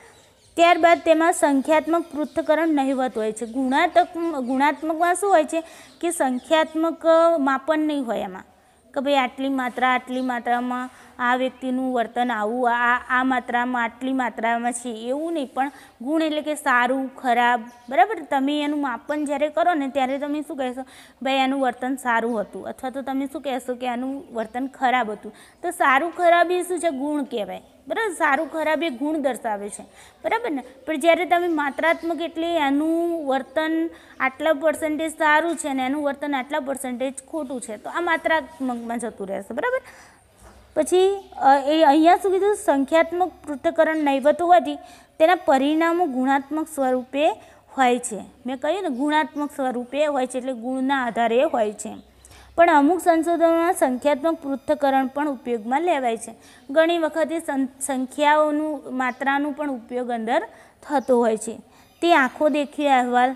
ત્યારબાદ તેમાં સંખ્યાત્મક પૃથ્થકરણ નહીવત હોય છે ગુણાત્મક ગુણાત્મકમાં શું હોય છે કે સંખ્યાત્મક માપન નહીં હોય એમાં કે ભાઈ આટલી માત્રા આટલી માત્રામાં આ વ્યક્તિનું વર્તન આવું આ આ માત્રામાં આટલી માત્રામાં છે એવું નહીં પણ ગુણ એટલે કે સારું ખરાબ બરાબર તમે એનું માપન જ્યારે કરો ને ત્યારે તમે શું કહેશો ભાઈ એનું વર્તન સારું હતું અથવા તો તમે શું કહેશો કે આનું વર્તન ખરાબ હતું તો સારું ખરાબ એ શું છે ગુણ કહેવાય બરાબર સારું ખરાબ એ ગુણ દર્શાવે છે બરાબર ને પણ જ્યારે તમે માત્રાત્મક એટલે એનું વર્તન આટલા પર્સન્ટેજ સારું છે ને એનું વર્તન આટલા પર્સન્ટેજ ખોટું છે તો આ માત્રાત્મકમાં જતું રહેશે બરાબર પછી એ અહીંયા શું કીધું સંખ્યાત્મક પૃથ્થકરણ નહીવત હોવાથી તેના પરિણામો ગુણાત્મક સ્વરૂપે હોય છે મેં કહ્યું ને ગુણાત્મક સ્વરૂપે હોય છે એટલે ગુણના આધારે હોય છે પણ અમુક સંશોધનોમાં સંખ્યાત્મક પૃથ્થકરણ પણ ઉપયોગમાં લેવાય છે ઘણી વખતે સંખ્યાઓનું માત્રાનું પણ ઉપયોગ અંદર થતો હોય છે તે આંખો દેખી અહેવાલ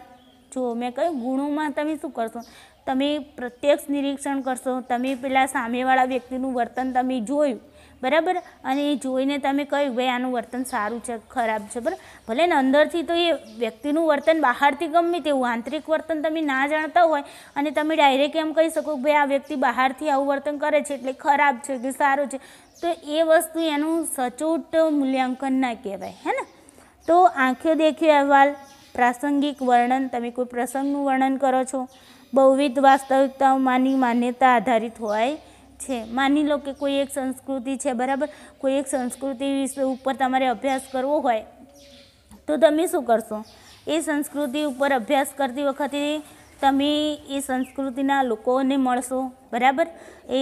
જો મેં કહ્યું ગુણોમાં તમે શું કરશો તમે પ્રત્યક્ષ નિરીક્ષણ કરશો તમે પેલા સામેવાળા વ્યક્તિનું વર્તન તમે જોયું બરાબર અને એ જોઈને તમે કહ્યું ભાઈ આનું વર્તન સારું છે ખરાબ છે બરાબર ભલે ને અંદરથી તો એ વ્યક્તિનું વર્તન બહારથી ગમે તેવું આંતરિક વર્તન તમે ના જાણતા હોય અને તમે ડાયરેક્ટ એમ કહી શકો કે ભાઈ આ વ્યક્તિ બહારથી આવું વર્તન કરે છે એટલે ખરાબ છે કે સારું છે તો એ વસ્તુ એનું સચોટ મૂલ્યાંકન ના કહેવાય હે ને તો આંખે દેખ્યો અહેવાલ પ્રાસંગિક વર્ણન તમે કોઈ પ્રસંગનું વર્ણન કરો છો બહુવિધ વાસ્તવિકતાઓમાંની માન્યતા આધારિત હોય છે માની લો કે કોઈ એક સંસ્કૃતિ છે બરાબર કોઈ એક સંસ્કૃતિ વિશે ઉપર તમારે અભ્યાસ કરવો હોય તો તમે શું કરશો એ સંસ્કૃતિ ઉપર અભ્યાસ કરતી વખતે તમે એ સંસ્કૃતિના લોકોને મળશો બરાબર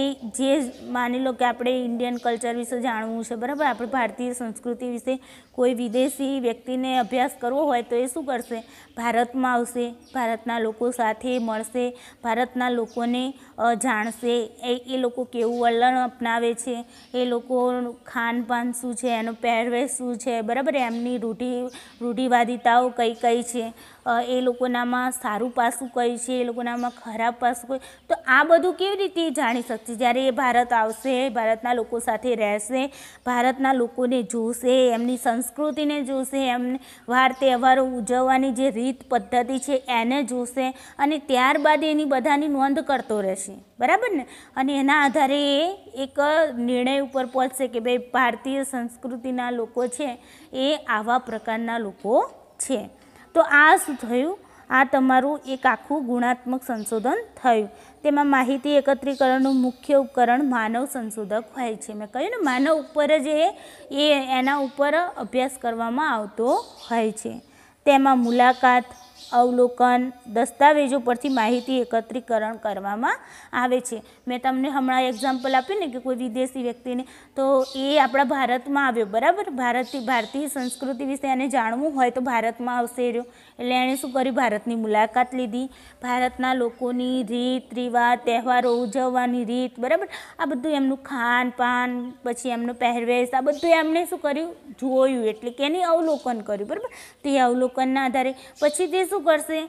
એ જે માની લો કે આપણે ઇન્ડિયન કલ્ચર વિશે જાણવું છે બરાબર આપણે ભારતીય સંસ્કૃતિ વિશે કોઈ વિદેશી વ્યક્તિને અભ્યાસ કરવો હોય તો એ શું કરશે ભારતમાં આવશે ભારતના લોકો સાથે મળશે ભારતના લોકોને જાણશે એ એ લોકો કેવું વલણ અપનાવે છે એ લોકો ખાનપાન શું છે એનો પહેરવેશ શું છે બરાબર એમની રૂઢિ રૂઢિવાદિતાઓ કઈ કઈ છે એ લોકોનામાં સારું પાસું કઈ છે એ લોકોનામાં ખરાબ પાસું કઈ તો આ બધું કેવી રીતે જાણી શકશે જ્યારે એ ભારત આવશે ભારતના લોકો સાથે રહેશે ભારતના લોકોને જોશે એમની સંસ્કૃતિને જોશે એમને વાર તહેવારો ઉજવવાની જે રીત પદ્ધતિ છે એને જોશે અને ત્યારબાદ એની બધાની નોંધ કરતો રહેશે બરાબર ને અને એના આધારે એ એક નિર્ણય ઉપર પહોંચશે કે ભાઈ ભારતીય સંસ્કૃતિના લોકો છે એ આવા પ્રકારના લોકો છે તો આ શું થયું આ તમારું એક આખું ગુણાત્મક સંશોધન થયું તેમાં માહિતી એકત્રીકરણનું મુખ્ય ઉપકરણ માનવ સંશોધક હોય છે મેં કહ્યું ને માનવ ઉપર જ એ એના ઉપર અભ્યાસ કરવામાં આવતો હોય છે તેમાં મુલાકાત અવલોકન દસ્તાવેજો પરથી માહિતી એકત્રીકરણ કરવામાં આવે છે મેં તમને હમણાં એક્ઝામ્પલ આપ્યું ને કે કોઈ વિદેશી વ્યક્તિને તો એ આપણા ભારતમાં આવ્યો બરાબર ભારતથી ભારતીય સંસ્કૃતિ વિશે એને જાણવું હોય તો ભારતમાં આવશે રહ્યો એટલે એણે શું કર્યું ભારતની મુલાકાત લીધી ભારતના લોકોની રીત રિવાજ તહેવારો ઉજવવાની રીત બરાબર આ બધું એમનું ખાન પાન પછી એમનો પહેરવેશ આ બધું એમણે શું કર્યું જોયું એટલે કે એની અવલોકન કર્યું બરાબર તે અવલોકનના આધારે પછી તે શું શું કરશે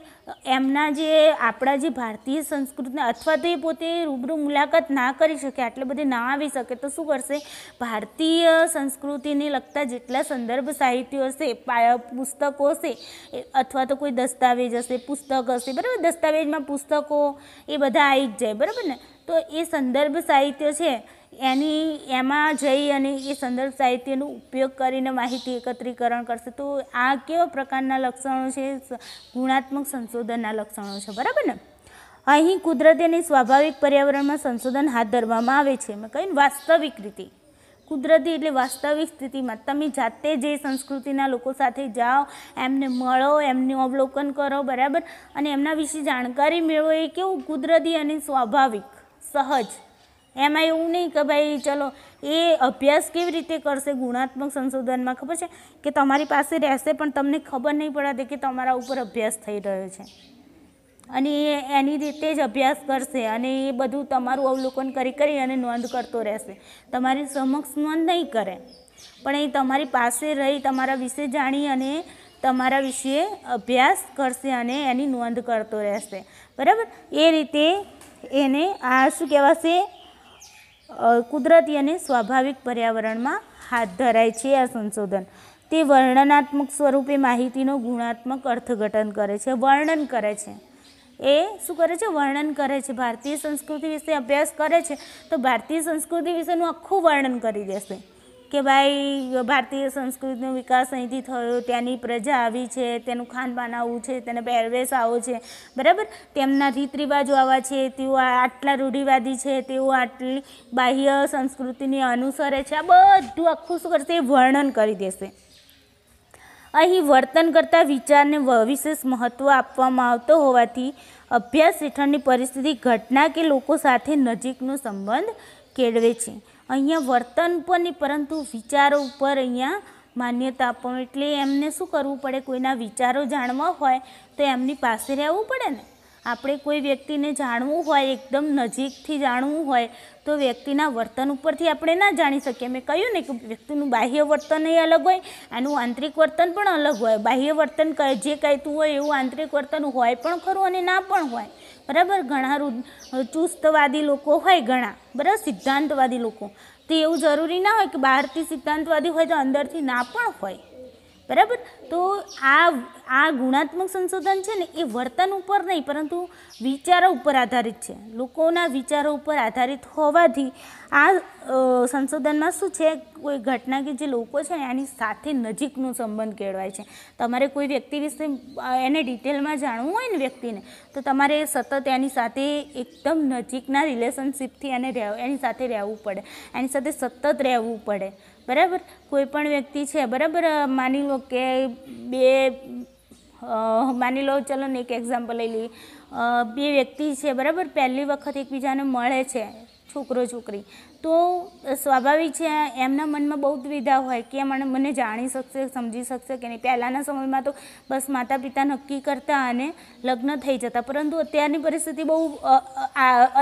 એમના જે આપણા જે ભારતીય સંસ્કૃતિને અથવા તો એ પોતે રૂબરૂ મુલાકાત ના કરી શકે આટલે બધે ના આવી શકે તો શું કરશે ભારતીય સંસ્કૃતિને લગતા જેટલા સંદર્ભ સાહિત્યો હશે પુસ્તકો હશે અથવા તો કોઈ દસ્તાવેજ હશે પુસ્તક હશે બરાબર દસ્તાવેજમાં પુસ્તકો એ બધા આવી જ જાય બરાબર ને તો એ સંદર્ભ સાહિત્ય છે એની એમાં જઈ અને એ સંદર્ભ સાહિત્યનો ઉપયોગ કરીને માહિતી એકત્રીકરણ કરશે તો આ કેવા પ્રકારના લક્ષણો છે ગુણાત્મક સંશોધનના લક્ષણો છે બરાબર ને અહીં કુદરતી અને સ્વાભાવિક પર્યાવરણમાં સંશોધન હાથ ધરવામાં આવે છે મેં કહ્યું વાસ્તવિક રીતે કુદરતી એટલે વાસ્તવિક સ્થિતિમાં તમે જાતે જે સંસ્કૃતિના લોકો સાથે જાઓ એમને મળો એમનું અવલોકન કરો બરાબર અને એમના વિશે જાણકારી મેળવો એ કેવું કુદરતી અને સ્વાભાવિક સહજ એમાં એવું નહીં કે ભાઈ ચલો એ અભ્યાસ કેવી રીતે કરશે ગુણાત્મક સંશોધનમાં ખબર છે કે તમારી પાસે રહેશે પણ તમને ખબર નહીં પડે કે તમારા ઉપર અભ્યાસ થઈ રહ્યો છે અને એ એની રીતે જ અભ્યાસ કરશે અને એ બધું તમારું અવલોકન કરી કરી અને નોંધ કરતો રહેશે તમારી સમક્ષ નોંધ નહીં કરે પણ એ તમારી પાસે રહી તમારા વિશે જાણી અને તમારા વિશે અભ્યાસ કરશે અને એની નોંધ કરતો રહેશે બરાબર એ રીતે એને આ શું કહેવાશે કુદરતી અને સ્વાભાવિક પર્યાવરણમાં હાથ ધરાય છે આ સંશોધન તે વર્ણનાત્મક સ્વરૂપે માહિતીનો ગુણાત્મક અર્થઘટન કરે છે વર્ણન કરે છે એ શું કરે છે વર્ણન કરે છે ભારતીય સંસ્કૃતિ વિશે અભ્યાસ કરે છે તો ભારતીય સંસ્કૃતિ વિશેનું આખું વર્ણન કરી દેશે કે ભાઈ ભારતીય સંસ્કૃતિનો વિકાસ અહીંથી થયો ત્યાંની પ્રજા આવી છે તેનું ખાનપાન આવું છે તેનો પહેરવેશ આવો છે બરાબર તેમના રીત રિવાજો આવા છે તેઓ આટલા રૂઢિવાદી છે તેઓ આટલી બાહ્ય સંસ્કૃતિને અનુસરે છે આ બધું આખું શું કરશે વર્ણન કરી દેશે અહીં વર્તન કરતા વિચારને વિશેષ મહત્ત્વ આપવામાં આવતો હોવાથી અભ્યાસ હેઠળની પરિસ્થિતિ ઘટના કે લોકો સાથે નજીકનો સંબંધ કેળવે છે અહીંયા વર્તન ઉપર નહીં પરંતુ વિચારો ઉપર અહીંયા માન્યતા આપો એટલે એમને શું કરવું પડે કોઈના વિચારો જાણવા હોય તો એમની પાસે રહેવું પડે ને આપણે કોઈ વ્યક્તિને જાણવું હોય એકદમ નજીકથી જાણવું હોય તો વ્યક્તિના વર્તન ઉપરથી આપણે ના જાણી શકીએ મેં કહ્યું ને કે વ્યક્તિનું બાહ્ય વર્તન એ અલગ હોય એનું આંતરિક વર્તન પણ અલગ હોય બાહ્ય વર્તન જે કહેતું હોય એવું આંતરિક વર્તન હોય પણ ખરું અને ના પણ હોય બરાબર ઘણા ચુસ્તવાદી લોકો હોય ઘણા બરાબર સિદ્ધાંતવાદી લોકો તે એવું જરૂરી ના હોય કે બહારથી સિદ્ધાંતવાદી હોય તો અંદરથી ના પણ હોય બરાબર તો આ આ ગુણાત્મક સંશોધન છે ને એ વર્તન ઉપર નહીં પરંતુ વિચારો ઉપર આધારિત છે લોકોના વિચારો ઉપર આધારિત હોવાથી આ સંશોધનમાં શું છે કોઈ ઘટના કે જે લોકો છે ને એની સાથે નજીકનો સંબંધ કેળવાય છે તમારે કોઈ વ્યક્તિ વિશે એને ડિટેલમાં જાણવું હોય ને વ્યક્તિને તો તમારે સતત એની સાથે એકદમ નજીકના રિલેશનશીપથી એને રહેવું એની સાથે રહેવું પડે એની સાથે સતત રહેવું પડે બરાબર કોઈ પણ વ્યક્તિ છે બરાબર માની લો કે બે માની લો ચલો ને એક એક્ઝામ્પલ લઈ લઈએ બે વ્યક્તિ છે બરાબર પહેલી વખત એકબીજાને મળે છે છોકરો છોકરી તો સ્વાભાવિક છે એમના મનમાં બહુ દ્વિધા હોય કે મને મને જાણી શકશે સમજી શકશે કે નહીં પહેલાંના સમયમાં તો બસ માતા પિતા નક્કી કરતા અને લગ્ન થઈ જતા પરંતુ અત્યારની પરિસ્થિતિ બહુ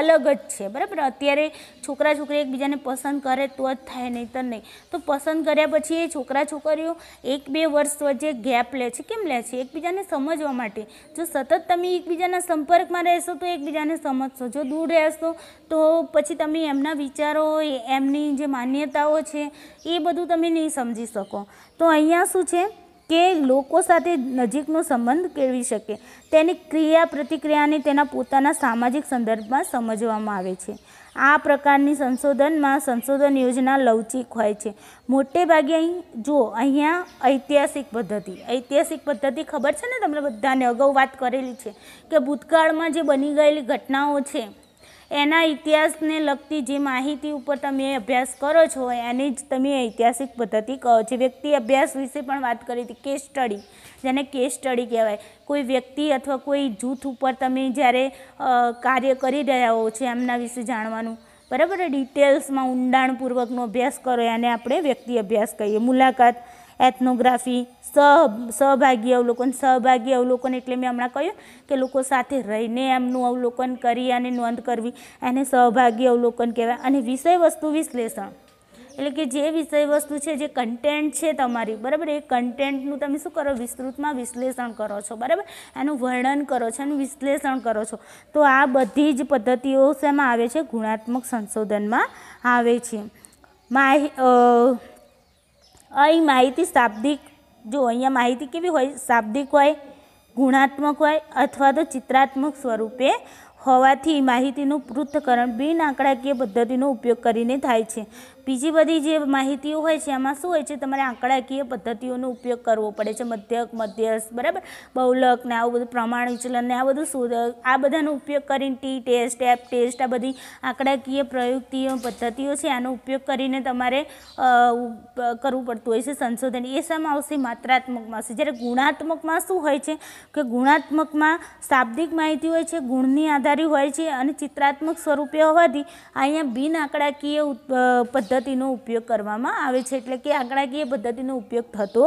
અલગ જ છે બરાબર અત્યારે છોકરા છોકરી એકબીજાને પસંદ કરે તો જ થાય નહીં તો નહીં તો પસંદ કર્યા પછી એ છોકરા છોકરીઓ એક બે વર્ષ વચ્ચે ગેપ લે છે કેમ લે છે એકબીજાને સમજવા માટે જો સતત તમે એકબીજાના સંપર્કમાં રહેશો તો એકબીજાને સમજશો જો દૂર રહેશો તો પછી તમે એમના વિચારો હોય એમની જે માન્યતાઓ છે એ બધું તમે નહીં સમજી શકો તો અહીંયા શું છે કે લોકો સાથે નજીકનો સંબંધ કેળવી શકે તેની ક્રિયા પ્રતિક્રિયાને તેના પોતાના સામાજિક સંદર્ભમાં સમજવામાં આવે છે આ પ્રકારની સંશોધનમાં સંશોધન યોજના લવચિક હોય છે મોટે ભાગે અહીં જો અહીંયા ઐતિહાસિક પદ્ધતિ ઐતિહાસિક પદ્ધતિ ખબર છે ને તમને બધાને અગાઉ વાત કરેલી છે કે ભૂતકાળમાં જે બની ગયેલી ઘટનાઓ છે એના ઇતિહાસને લગતી જે માહિતી ઉપર તમે અભ્યાસ કરો છો એની જ તમે ઐતિહાસિક પદ્ધતિ કહો છો વ્યક્તિ અભ્યાસ વિશે પણ વાત કરી હતી કેસ સ્ટડી જેને કેસ સ્ટડી કહેવાય કોઈ વ્યક્તિ અથવા કોઈ જૂથ ઉપર તમે જ્યારે કાર્ય કરી રહ્યા હો છો એમના વિશે જાણવાનું બરાબર ડિટેલ્સમાં ઊંડાણપૂર્વકનો અભ્યાસ કરો એને આપણે વ્યક્તિ અભ્યાસ કહીએ મુલાકાત એથનોગ્રાફી સહ સહભાગી અવલોકન સહભાગી અવલોકન એટલે મેં હમણાં કહ્યું કે લોકો સાથે રહીને એમનું અવલોકન કરી અને નોંધ કરવી એને સહભાગી અવલોકન કહેવાય અને વિષય વસ્તુ વિશ્લેષણ એટલે કે જે વિષય વસ્તુ છે જે કન્ટેન્ટ છે તમારી બરાબર એ કન્ટેન્ટનું તમે શું કરો વિસ્તૃતમાં વિશ્લેષણ કરો છો બરાબર એનું વર્ણન કરો છો એનું વિશ્લેષણ કરો છો તો આ બધી જ પદ્ધતિઓ શેમાં આવે છે ગુણાત્મક સંશોધનમાં આવે છે માહી અહીં માહિતી શાબ્દિક જો અહીંયા માહિતી કેવી હોય શાબ્દિક હોય ગુણાત્મક હોય અથવા તો ચિત્રાત્મક સ્વરૂપે હોવાથી માહિતીનું પૃથ્થકરણ બિન આંકડાકીય પદ્ધતિનો ઉપયોગ કરીને થાય છે બીજી બધી જે માહિતીઓ હોય છે એમાં શું હોય છે તમારે આંકડાકીય પદ્ધતિઓનો ઉપયોગ કરવો પડે છે મધ્યક મધ્યસ્થ બરાબર બહુલક ને આવું બધું પ્રમાણ વિચલન ને આ બધું શોધ આ બધાનો ઉપયોગ કરીને ટી ટેસ્ટ એપ ટેસ્ટ આ બધી આંકડાકીય પ્રયુક્તિઓ પદ્ધતિઓ છે આનો ઉપયોગ કરીને તમારે કરવું પડતું હોય છે સંશોધન એ શામાં આવશે માત્રાત્મકમાં આવશે જ્યારે ગુણાત્મકમાં શું હોય છે કે ગુણાત્મકમાં શાબ્દિક માહિતી હોય છે ગુણની આધારે હોય છે અને ચિત્રાત્મક સ્વરૂપે હોવાથી અહીંયા બિન આંકડાકીય પદ્ધતિ પદ્ધતિનો ઉપયોગ કરવામાં આવે છે એટલે કે આંકડાકીય પદ્ધતિનો ઉપયોગ થતો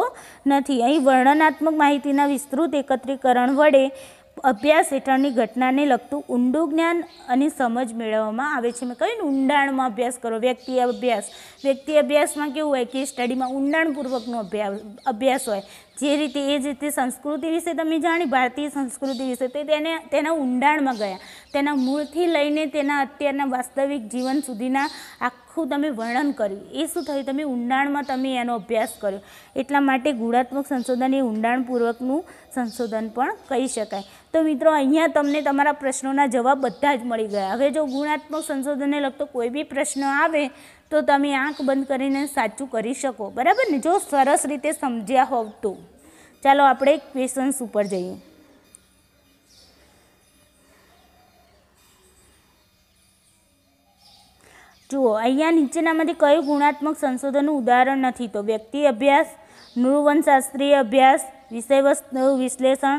નથી અહીં વર્ણનાત્મક માહિતીના વિસ્તૃત એકત્રીકરણ વડે અભ્યાસ હેઠળની ઘટનાને લગતું ઊંડું જ્ઞાન અને સમજ મેળવવામાં આવે છે મેં કહ્યું ને ઊંડાણમાં અભ્યાસ કરો વ્યક્તિ અભ્યાસ વ્યક્તિ અભ્યાસમાં કેવું હોય કે સ્ટડીમાં ઊંડાણપૂર્વકનો અભ્યાસ અભ્યાસ હોય જે રીતે એ જ રીતે સંસ્કૃતિ વિશે તમે જાણી ભારતીય સંસ્કૃતિ વિશે તે તેને તેના ઊંડાણમાં ગયા તેના મૂળથી લઈને તેના અત્યારના વાસ્તવિક જીવન સુધીના આખું તમે વર્ણન કર્યું એ શું થયું તમે ઊંડાણમાં તમે એનો અભ્યાસ કર્યો એટલા માટે ગુણાત્મક સંશોધન એ ઊંડાણપૂર્વકનું સંશોધન પણ કહી શકાય તો મિત્રો અહીંયા તમને તમારા પ્રશ્નોના જવાબ બધા જ મળી ગયા હવે જો ગુણાત્મક સંશોધનને લગતો કોઈ બી પ્રશ્ન આવે તો તમે આંખ બંધ કરીને સાચું કરી શકો બરાબર ને જો સરસ રીતે સમજ્યા હોવ તો ચાલો આપણે ક્વેશ્ચન્સ ઉપર જઈએ જુઓ અહીંયા નીચેનામાંથી કયું ગુણાત્મક સંશોધનનું ઉદાહરણ નથી તો વ્યક્તિ અભ્યાસ નૃવંશાસ્ત્રીય અભ્યાસ વિષયવસ્તુ વિશ્લેષણ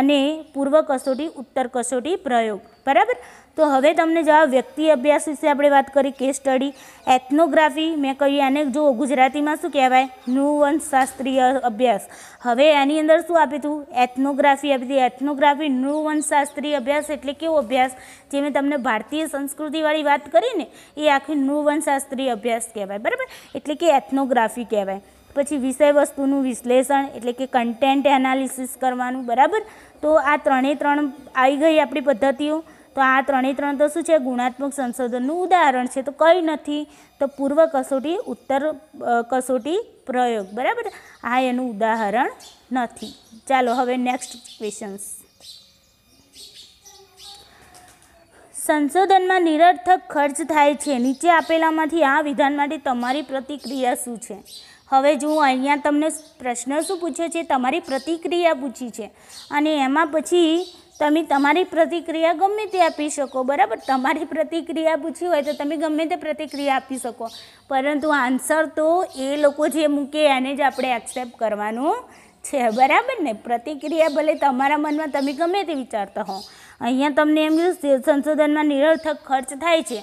અને પૂર્વ કસોટી ઉત્તર કસોટી પ્રયોગ બરાબર તો હવે તમને જવાબ વ્યક્તિ અભ્યાસ વિશે આપણે વાત કરી કે સ્ટડી એથનોગ્રાફી મેં કહ્યું આને જો ગુજરાતીમાં શું કહેવાય નૃવંશશાસ્ત્રીય અભ્યાસ હવે એની અંદર શું આપ્યું હતું એથનોગ્રાફી આપી હતી એથનોગ્રાફી નૃવંશશાસ્ત્રીય અભ્યાસ એટલે કેવો અભ્યાસ જે મેં તમને ભારતીય સંસ્કૃતિવાળી વાત કરી ને એ આખી નૃવંશશાસ્ત્રીય અભ્યાસ કહેવાય બરાબર એટલે કે એથનોગ્રાફી કહેવાય પછી વિષય વસ્તુનું વિશ્લેષણ એટલે કે કન્ટેન્ટ એનાલિસિસ કરવાનું બરાબર તો આ ત્રણે ત્રણ આવી ગઈ આપણી પદ્ધતિઓ તો આ ત્રણે ત્રણ તો શું છે ગુણાત્મક સંશોધનનું ઉદાહરણ છે તો કંઈ નથી તો પૂર્વ કસોટી ઉત્તર કસોટી પ્રયોગ બરાબર આ એનું ઉદાહરણ નથી ચાલો હવે નેક્સ્ટ ક્વેશન્સ સંશોધનમાં નિરર્થક ખર્ચ થાય છે નીચે આપેલામાંથી આ વિધાન માટે તમારી પ્રતિક્રિયા શું છે હવે જુઓ અહીંયા તમને પ્રશ્ન શું પૂછ્યો છે તમારી પ્રતિક્રિયા પૂછી છે અને એમાં પછી તમે તમારી પ્રતિક્રિયા ગમે તે આપી શકો બરાબર તમારી પ્રતિક્રિયા પૂછી હોય તો તમે ગમે તે પ્રતિક્રિયા આપી શકો પરંતુ આન્સર તો એ લોકો જે મૂકે એને જ આપણે એક્સેપ્ટ કરવાનું છે બરાબર ને પ્રતિક્રિયા ભલે તમારા મનમાં તમે ગમે તે વિચારતા હો અહીંયા તમને એમ સંશોધનમાં નિરર્થક ખર્ચ થાય છે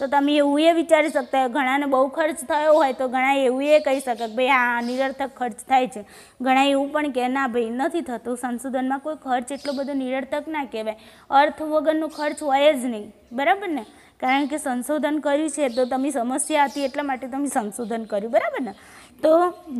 તો તમે એવું એ વિચારી શકતા હોય ઘણાને બહુ ખર્ચ થયો હોય તો ઘણા એવું એ કહી શકે કે ભાઈ આ નિરર્થક ખર્ચ થાય છે ઘણા એવું પણ કહે ના ભાઈ નથી થતું સંશોધનમાં કોઈ ખર્ચ એટલો બધો નિરર્થક ના કહેવાય અર્થ વગરનો ખર્ચ હોય જ નહીં બરાબર ને કારણ કે સંશોધન કર્યું છે તો તમે સમસ્યા હતી એટલા માટે તમે સંશોધન કર્યું બરાબર ને તો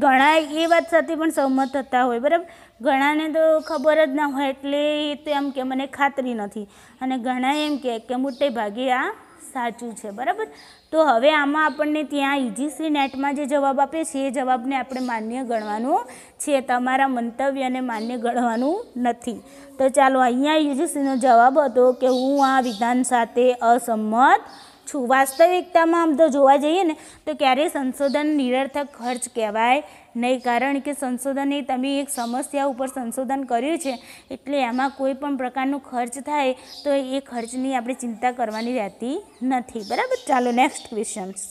ઘણા એ વાત સાથે પણ સહમત થતા હોય બરાબર ઘણાને તો ખબર જ ના હોય એટલે એ તો એમ કે મને ખાતરી નથી અને ઘણા એમ કે મોટે ભાગે આ સાચું છે બરાબર તો હવે આમાં આપણને ત્યાં ઇજીસી e નેટમાં જે જવાબ આપે છે એ જવાબને આપણે માન્ય ગણવાનું છે તમારા મંતવ્યને માન્ય ગણવાનું નથી તો ચાલો અહીંયા યુજીસીનો e જવાબ હતો કે હું આ વિધાન સાથે અસંમત છું વાસ્તવિકતામાં આમ તો જોવા જઈએ ને તો ક્યારેય સંશોધન નિરર્થક ખર્ચ કહેવાય નહીં કારણ કે સંશોધન એ તમે એક સમસ્યા ઉપર સંશોધન કર્યું છે એટલે એમાં કોઈ પણ પ્રકારનો ખર્ચ થાય તો એ ખર્ચની આપણે ચિંતા કરવાની રહેતી નથી બરાબર ચાલો નેક્સ્ટ ક્વેશ્ચન્સ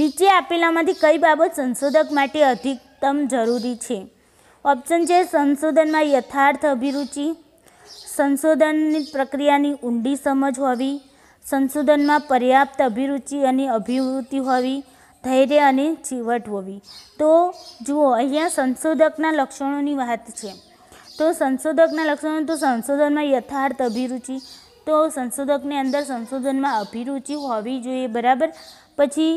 નીચે આપેલામાંથી કઈ બાબત સંશોધક માટે અધિકતમ જરૂરી છે ઓપ્શન છે સંશોધનમાં યથાર્થ અભિરુચિ સંશોધનની પ્રક્રિયાની ઊંડી સમજ હોવી સંશોધનમાં પર્યાપ્ત અભિરુચિ અને અભિવૃત્તિ હોવી ધૈર્ય અને ચીવટ હોવી તો જુઓ અહીંયા સંશોધકના લક્ષણોની વાત છે તો સંશોધકના લક્ષણો તો સંશોધનમાં યથાર્થ અભિરુચિ તો સંશોધકને અંદર સંશોધનમાં અભિરુચિ હોવી જોઈએ બરાબર પછી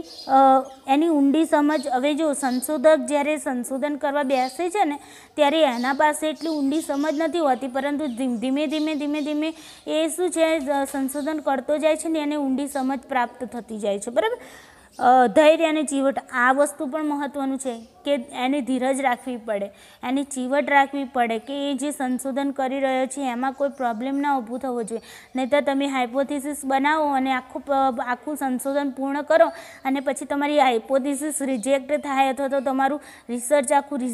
એની ઊંડી સમજ હવે જો સંશોધક જ્યારે સંશોધન કરવા બેસે છે ને ત્યારે એના પાસે એટલી ઊંડી સમજ નથી હોતી પરંતુ ધીમે ધીમે ધીમે ધીમે એ શું છે સંશોધન કરતો જાય છે ને એને ઊંડી સમજ પ્રાપ્ત થતી જાય છે બરાબર ધૈર્ય અને ચીવટ આ વસ્તુ પણ મહત્ત્વનું છે કે એને ધીરજ રાખવી પડે એની ચીવટ રાખવી પડે કે એ જે સંશોધન કરી રહ્યો છે એમાં કોઈ પ્રોબ્લેમ ના ઊભું થવું જોઈએ નહીંતર તમે હાઇપોથિસિસ બનાવો અને આખું આખું સંશોધન પૂર્ણ કરો અને પછી તમારી હાઇપોથિસિસ રિજેક્ટ થાય અથવા તો તમારું રિસર્ચ આખું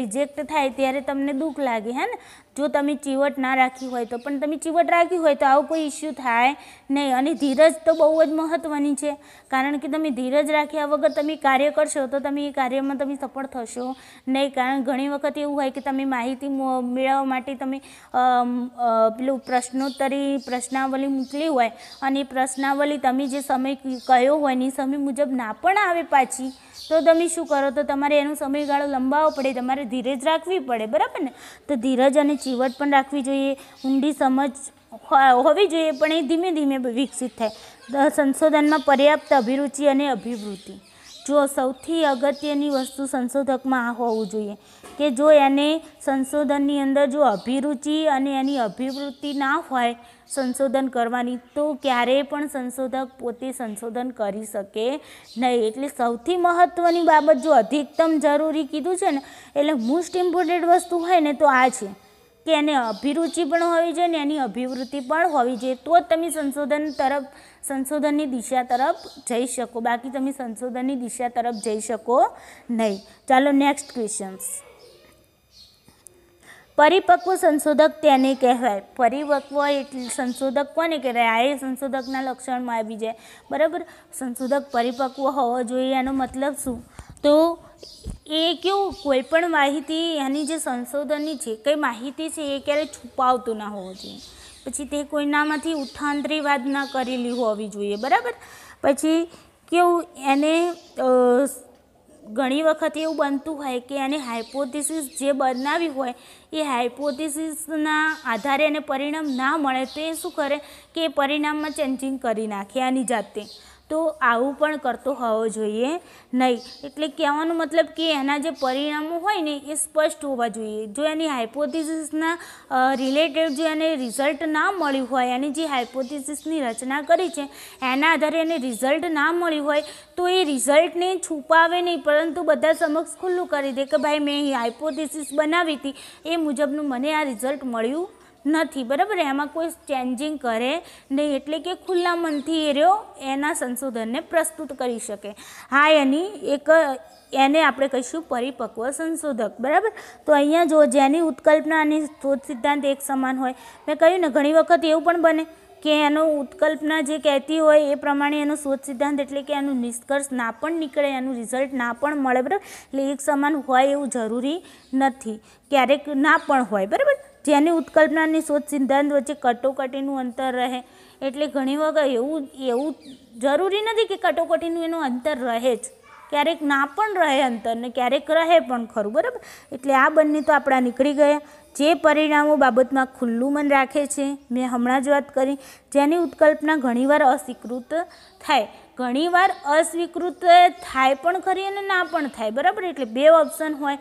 રિજેક્ટ થાય ત્યારે તમને દુઃખ લાગે હે ને જો તમે ચીવટ ના રાખી હોય તો પણ તમે ચીવટ રાખી હોય તો આવો કોઈ ઇસ્યુ થાય નહીં અને ધીરજ તો બહુ જ મહત્ત્વની છે કારણ કે તમે ધીરજ રાખ્યા વગર તમે કાર્ય કરશો તો તમે એ કાર્યમાં તમે સફળ થશો નહીં કારણ ઘણી વખત એવું હોય કે તમે માહિતી મેળવવા માટે તમે પેલું પ્રશ્નોત્તરી પ્રશ્નાવલી મોકલી હોય અને પ્રશ્નાવલી તમે જે સમય કહ્યો હોય ને સમય મુજબ ના પણ આવે પાછી તો તમે શું કરો તો તમારે એનો સમયગાળો લંબાવવો પડે તમારે ધીરજ રાખવી પડે બરાબર ને તો ધીરજ અને ચીવટ પણ રાખવી જોઈએ ઊંડી સમજ હોવી જોઈએ પણ એ ધીમે ધીમે વિકસિત થાય સંશોધનમાં પર્યાપ્ત અભિરુચિ અને અભિવૃત્તિ જો સૌથી અગત્યની વસ્તુ સંશોધકમાં આ હોવું જોઈએ કે જો એને સંશોધનની અંદર જો અભિરુચિ અને એની અભિવૃત્તિ ના હોય સંશોધન કરવાની તો ક્યારેય પણ સંશોધક પોતે સંશોધન કરી શકે નહીં એટલે સૌથી મહત્ત્વની બાબત જો અધિકતમ જરૂરી કીધું છે ને એટલે મોસ્ટ ઇમ્પોર્ટન્ટ વસ્તુ હોય ને તો આ છે કે એને અભિરુચિ પણ હોવી જોઈએ ને એની અભિવૃત્તિ પણ હોવી જોઈએ તો જ તમે સંશોધન તરફ સંશોધનની દિશા તરફ જઈ શકો બાકી તમે સંશોધનની દિશા તરફ જઈ શકો નહીં ચાલો નેક્સ્ટ ક્વેશ્ચન્સ પરિપક્વ સંશોધક તેને કહેવાય પરિપક્વ એટલે સંશોધક કોને કહેવાય આ એ સંશોધકના લક્ષણમાં આવી જાય બરાબર સંશોધક પરિપક્વ હોવો જોઈએ એનો મતલબ શું તો એ કેવું કોઈપણ માહિતી એની જે સંશોધનની જે કંઈ માહિતી છે એ ક્યારેય છુપાવતું ના હોવું જોઈએ પછી તે કોઈનામાંથી ઉઠાંતરીવાદ ના કરેલી હોવી જોઈએ બરાબર પછી કેવું એને ઘણી વખત એવું બનતું હોય કે એને હાઇપોથિસિસ જે બનાવી હોય એ હાઇપોથિસિસના આધારે એને પરિણામ ના મળે તો એ શું કરે કે એ પરિણામમાં ચેન્જિંગ કરી નાખે આની જાતે તો આવું પણ કરતો હોવો જોઈએ નહીં એટલે કહેવાનો મતલબ કે એના જે પરિણામો હોય ને એ સ્પષ્ટ હોવા જોઈએ જો એની હાઇપોથિસિસના રિલેટેડ જો એને રિઝલ્ટ ના મળ્યું હોય એની જે હાઇપોથિસિસની રચના કરી છે એના આધારે એને રિઝલ્ટ ના મળ્યું હોય તો એ રિઝલ્ટને છુપાવે નહીં પરંતુ બધા સમક્ષ ખુલ્લું કરી દે કે ભાઈ મેં હાઇપોથિસિસ બનાવી હતી એ મુજબનું મને આ રિઝલ્ટ મળ્યું નથી બરાબર એમાં કોઈ ચેન્જિંગ કરે નહીં એટલે કે ખુલ્લા મનથી એ રહ્યો એના સંશોધનને પ્રસ્તુત કરી શકે હા એની એક એને આપણે કહીશું પરિપક્વ સંશોધક બરાબર તો અહીંયા જો જેની ઉત્કલ્પના અને શોધ સિદ્ધાંત એક સમાન હોય મેં કહ્યું ને ઘણી વખત એવું પણ બને કે એનો ઉત્કલ્પના જે કહેતી હોય એ પ્રમાણે એનો શોધ સિદ્ધાંત એટલે કે એનું નિષ્કર્ષ ના પણ નીકળે એનું રિઝલ્ટ ના પણ મળે બરાબર એટલે એક સમાન હોય એવું જરૂરી નથી ક્યારેક ના પણ હોય બરાબર જેની ઉત્કલ્પનાની શોધ સિદ્ધાંત વચ્ચે કટોકટીનું અંતર રહે એટલે ઘણી વખત એવું એવું જરૂરી નથી કે કટોકટીનું એનું અંતર રહે જ ક્યારેક ના પણ રહે અંતર ને ક્યારેક રહે પણ ખરું બરાબર એટલે આ બંને તો આપણા નીકળી ગયા જે પરિણામો બાબતમાં ખુલ્લું મન રાખે છે મેં હમણાં જ વાત કરી જેની ઉત્કલ્પના ઘણીવાર અસ્વીકૃત થાય ઘણીવાર અસ્વીકૃત થાય પણ ખરી અને ના પણ થાય બરાબર એટલે બે ઓપ્શન હોય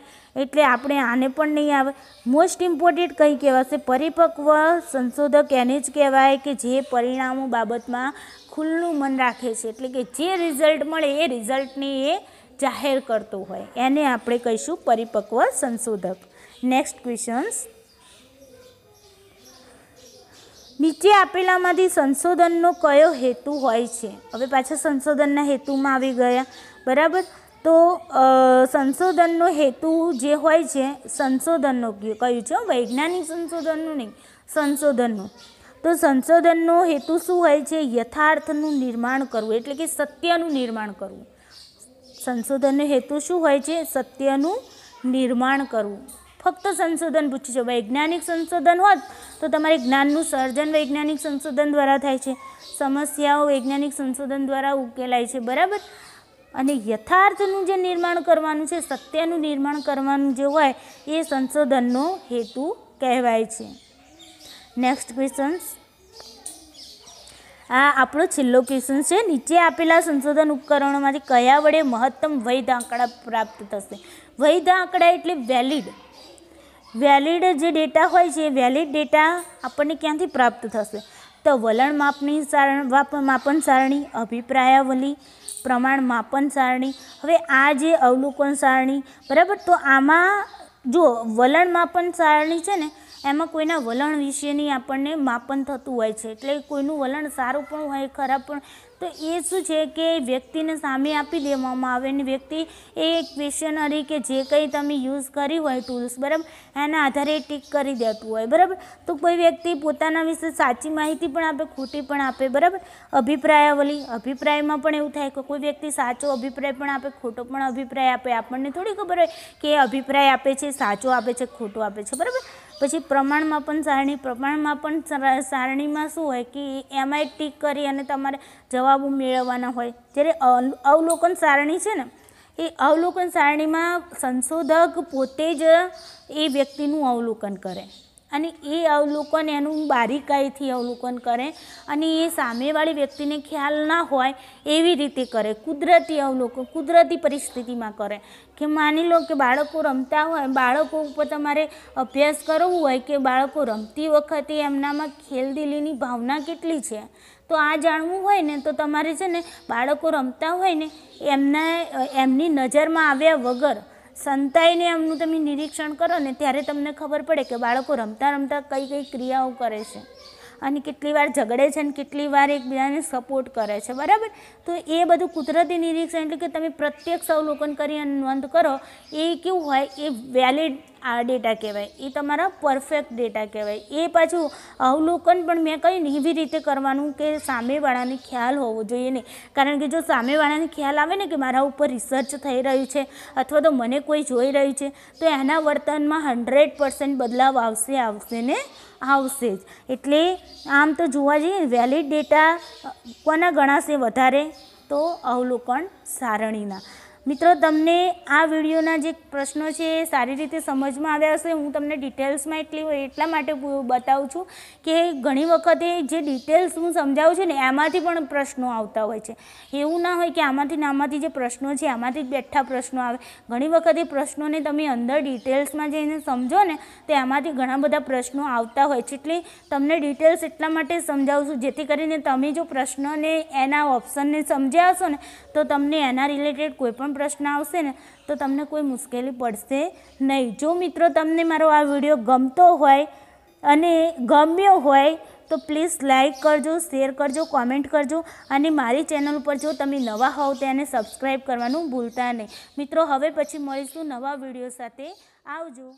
એટલે આપણે આને પણ નહીં આવે મોસ્ટ ઇમ્પોર્ટન્ટ કંઈ કહેવાશે પરિપક્વ સંશોધક એને જ કહેવાય કે જે પરિણામો બાબતમાં ખુલ્લું મન રાખે છે એટલે કે જે રિઝલ્ટ મળે એ રિઝલ્ટને એ જાહેર કરતો હોય એને આપણે કહીશું પરિપક્વ સંશોધક નેક્સ્ટ ક્વેશ્ચન્સ નીચે આપેલામાંથી સંશોધનનો કયો હેતુ હોય છે હવે પાછા સંશોધનના હેતુમાં આવી ગયા બરાબર તો સંશોધનનો હેતુ જે હોય છે સંશોધનનો કયું છે વૈજ્ઞાનિક સંશોધનનું નહીં સંશોધનનું તો સંશોધનનો હેતુ શું હોય છે યથાર્થનું નિર્માણ કરવું એટલે કે સત્યનું નિર્માણ કરવું સંશોધનનો હેતુ શું હોય છે સત્યનું નિર્માણ કરવું ફક્ત સંશોધન પૂછ્યું છે વૈજ્ઞાનિક સંશોધન હોત તો તમારે જ્ઞાનનું સર્જન વૈજ્ઞાનિક સંશોધન દ્વારા થાય છે સમસ્યાઓ વૈજ્ઞાનિક સંશોધન દ્વારા ઉકેલાય છે બરાબર અને યથાર્થનું જે નિર્માણ કરવાનું છે સત્યનું નિર્માણ કરવાનું જે હોય એ સંશોધનનો હેતુ કહેવાય છે નેક્સ્ટ ક્વેશ્ચન્સ આ આપણો છેલ્લો ક્વેશ્ચન છે નીચે આપેલા સંશોધન ઉપકરણોમાંથી કયા વડે મહત્તમ વૈધ આંકડા પ્રાપ્ત થશે વૈધ આંકડા એટલે વેલિડ વેલિડ જે ડેટા હોય છે વેલિડ ડેટા આપણને ક્યાંથી પ્રાપ્ત થશે તો વલણ માપની સારણ માપન સારણી અભિપ્રાયાવલી પ્રમાણ માપન સારણી હવે આ જે અવલોકન સારણી બરાબર તો આમાં જો વલણ માપન સારણી છે ને એમાં કોઈના વલણ વિશેની આપણને માપન થતું હોય છે એટલે કોઈનું વલણ સારું પણ હોય ખરાબ પણ તો એ શું છે કે વ્યક્તિને સામે આપી દેવામાં આવે અને વ્યક્તિ એ એક ક્વેશ્ચનરી કે જે કંઈ તમે યુઝ કરી હોય ટૂલ્સ બરાબર એના આધારે ટીક કરી દેતું હોય બરાબર તો કોઈ વ્યક્તિ પોતાના વિશે સાચી માહિતી પણ આપે ખોટી પણ આપે બરાબર અભિપ્રાયાવલી અભિપ્રાયમાં પણ એવું થાય કે કોઈ વ્યક્તિ સાચો અભિપ્રાય પણ આપે ખોટો પણ અભિપ્રાય આપે આપણને થોડી ખબર હોય કે અભિપ્રાય આપે છે સાચો આપે છે ખોટો આપે છે બરાબર પછી પ્રમાણમાં પણ સારણી પ્રમાણમાં પણ સારણીમાં શું હોય કે એમાંય ટીક કરી અને તમારે જવાબો મેળવવાના હોય જ્યારે અવલોકન સારણી છે ને એ અવલોકન સારણીમાં સંશોધક પોતે જ એ વ્યક્તિનું અવલોકન કરે અને એ અવલોકન એનું બારીકાઈથી અવલોકન કરે અને એ સામેવાળી વ્યક્તિને ખ્યાલ ના હોય એવી રીતે કરે કુદરતી અવલોકન કુદરતી પરિસ્થિતિમાં કરે કે માની લો કે બાળકો રમતા હોય બાળકો ઉપર તમારે અભ્યાસ કરવો હોય કે બાળકો રમતી વખતે એમનામાં ખેલદિલીની ભાવના કેટલી છે તો આ જાણવું હોય ને તો તમારે છે ને બાળકો રમતા હોય ને એમના એમની નજરમાં આવ્યા વગર સંતાઈને એમનું તમે નિરીક્ષણ કરો ને ત્યારે તમને ખબર પડે કે બાળકો રમતા રમતા કઈ કઈ ક્રિયાઓ કરે છે અને કેટલી વાર ઝઘડે છે અને કેટલી વાર એકબીજાને સપોર્ટ કરે છે બરાબર તો એ બધું કુદરતી નિરીક્ષણ એટલે કે તમે પ્રત્યક્ષ અવલોકન કરી અને નોંધ કરો એ કેવું હોય એ વેલિડ આ ડેટા કહેવાય એ તમારા પરફેક્ટ ડેટા કહેવાય એ પાછું અવલોકન પણ મેં કહ્યું ને એવી રીતે કરવાનું કે સામેવાળાને ખ્યાલ હોવો જોઈએ નહીં કારણ કે જો સામેવાળાને ખ્યાલ આવે ને કે મારા ઉપર રિસર્ચ થઈ રહ્યું છે અથવા તો મને કોઈ જોઈ રહ્યું છે તો એના વર્તનમાં હંડ્રેડ પર્સન્ટ બદલાવ આવશે આવશે ને આવશે જ એટલે આમ તો જોવા જઈએ વેલિડ ડેટા કોના ગણાશે વધારે તો અવલોકન સારણીના મિત્રો તમને આ વિડીયોના જે પ્રશ્નો છે એ સારી રીતે સમજમાં આવ્યા હશે હું તમને ડિટેલ્સમાં એટલી એટલા માટે બતાવું છું કે ઘણી વખતે જે ડિટેલ્સ હું સમજાવું છું ને એમાંથી પણ પ્રશ્નો આવતા હોય છે એવું ના હોય કે આમાંથી ને આમાંથી જે પ્રશ્નો છે આમાંથી બેઠા પ્રશ્નો આવે ઘણી વખતે પ્રશ્નોને તમે અંદર ડિટેલ્સમાં જઈને સમજો ને તો એમાંથી ઘણા બધા પ્રશ્નો આવતા હોય છે એટલે તમને ડિટેલ્સ એટલા માટે સમજાવું છું જેથી કરીને તમે જો પ્રશ્નને એના ઓપ્શનને સમજ્યા હશો ને તો તમને એના રિલેટેડ કોઈપણ પ્રશ્ન આવશે ને તો તમને કોઈ મુશ્કેલી પડશે નહીં જો મિત્રો તમને મારો આ વિડીયો ગમતો હોય અને ગમ્યો હોય તો પ્લીઝ લાઇક કરજો શેર કરજો કોમેન્ટ કરજો અને મારી ચેનલ ઉપર જો તમે નવા હોવ તેને એને કરવાનું ભૂલતા નહીં મિત્રો હવે પછી મળીશું નવા વિડીયો સાથે આવજો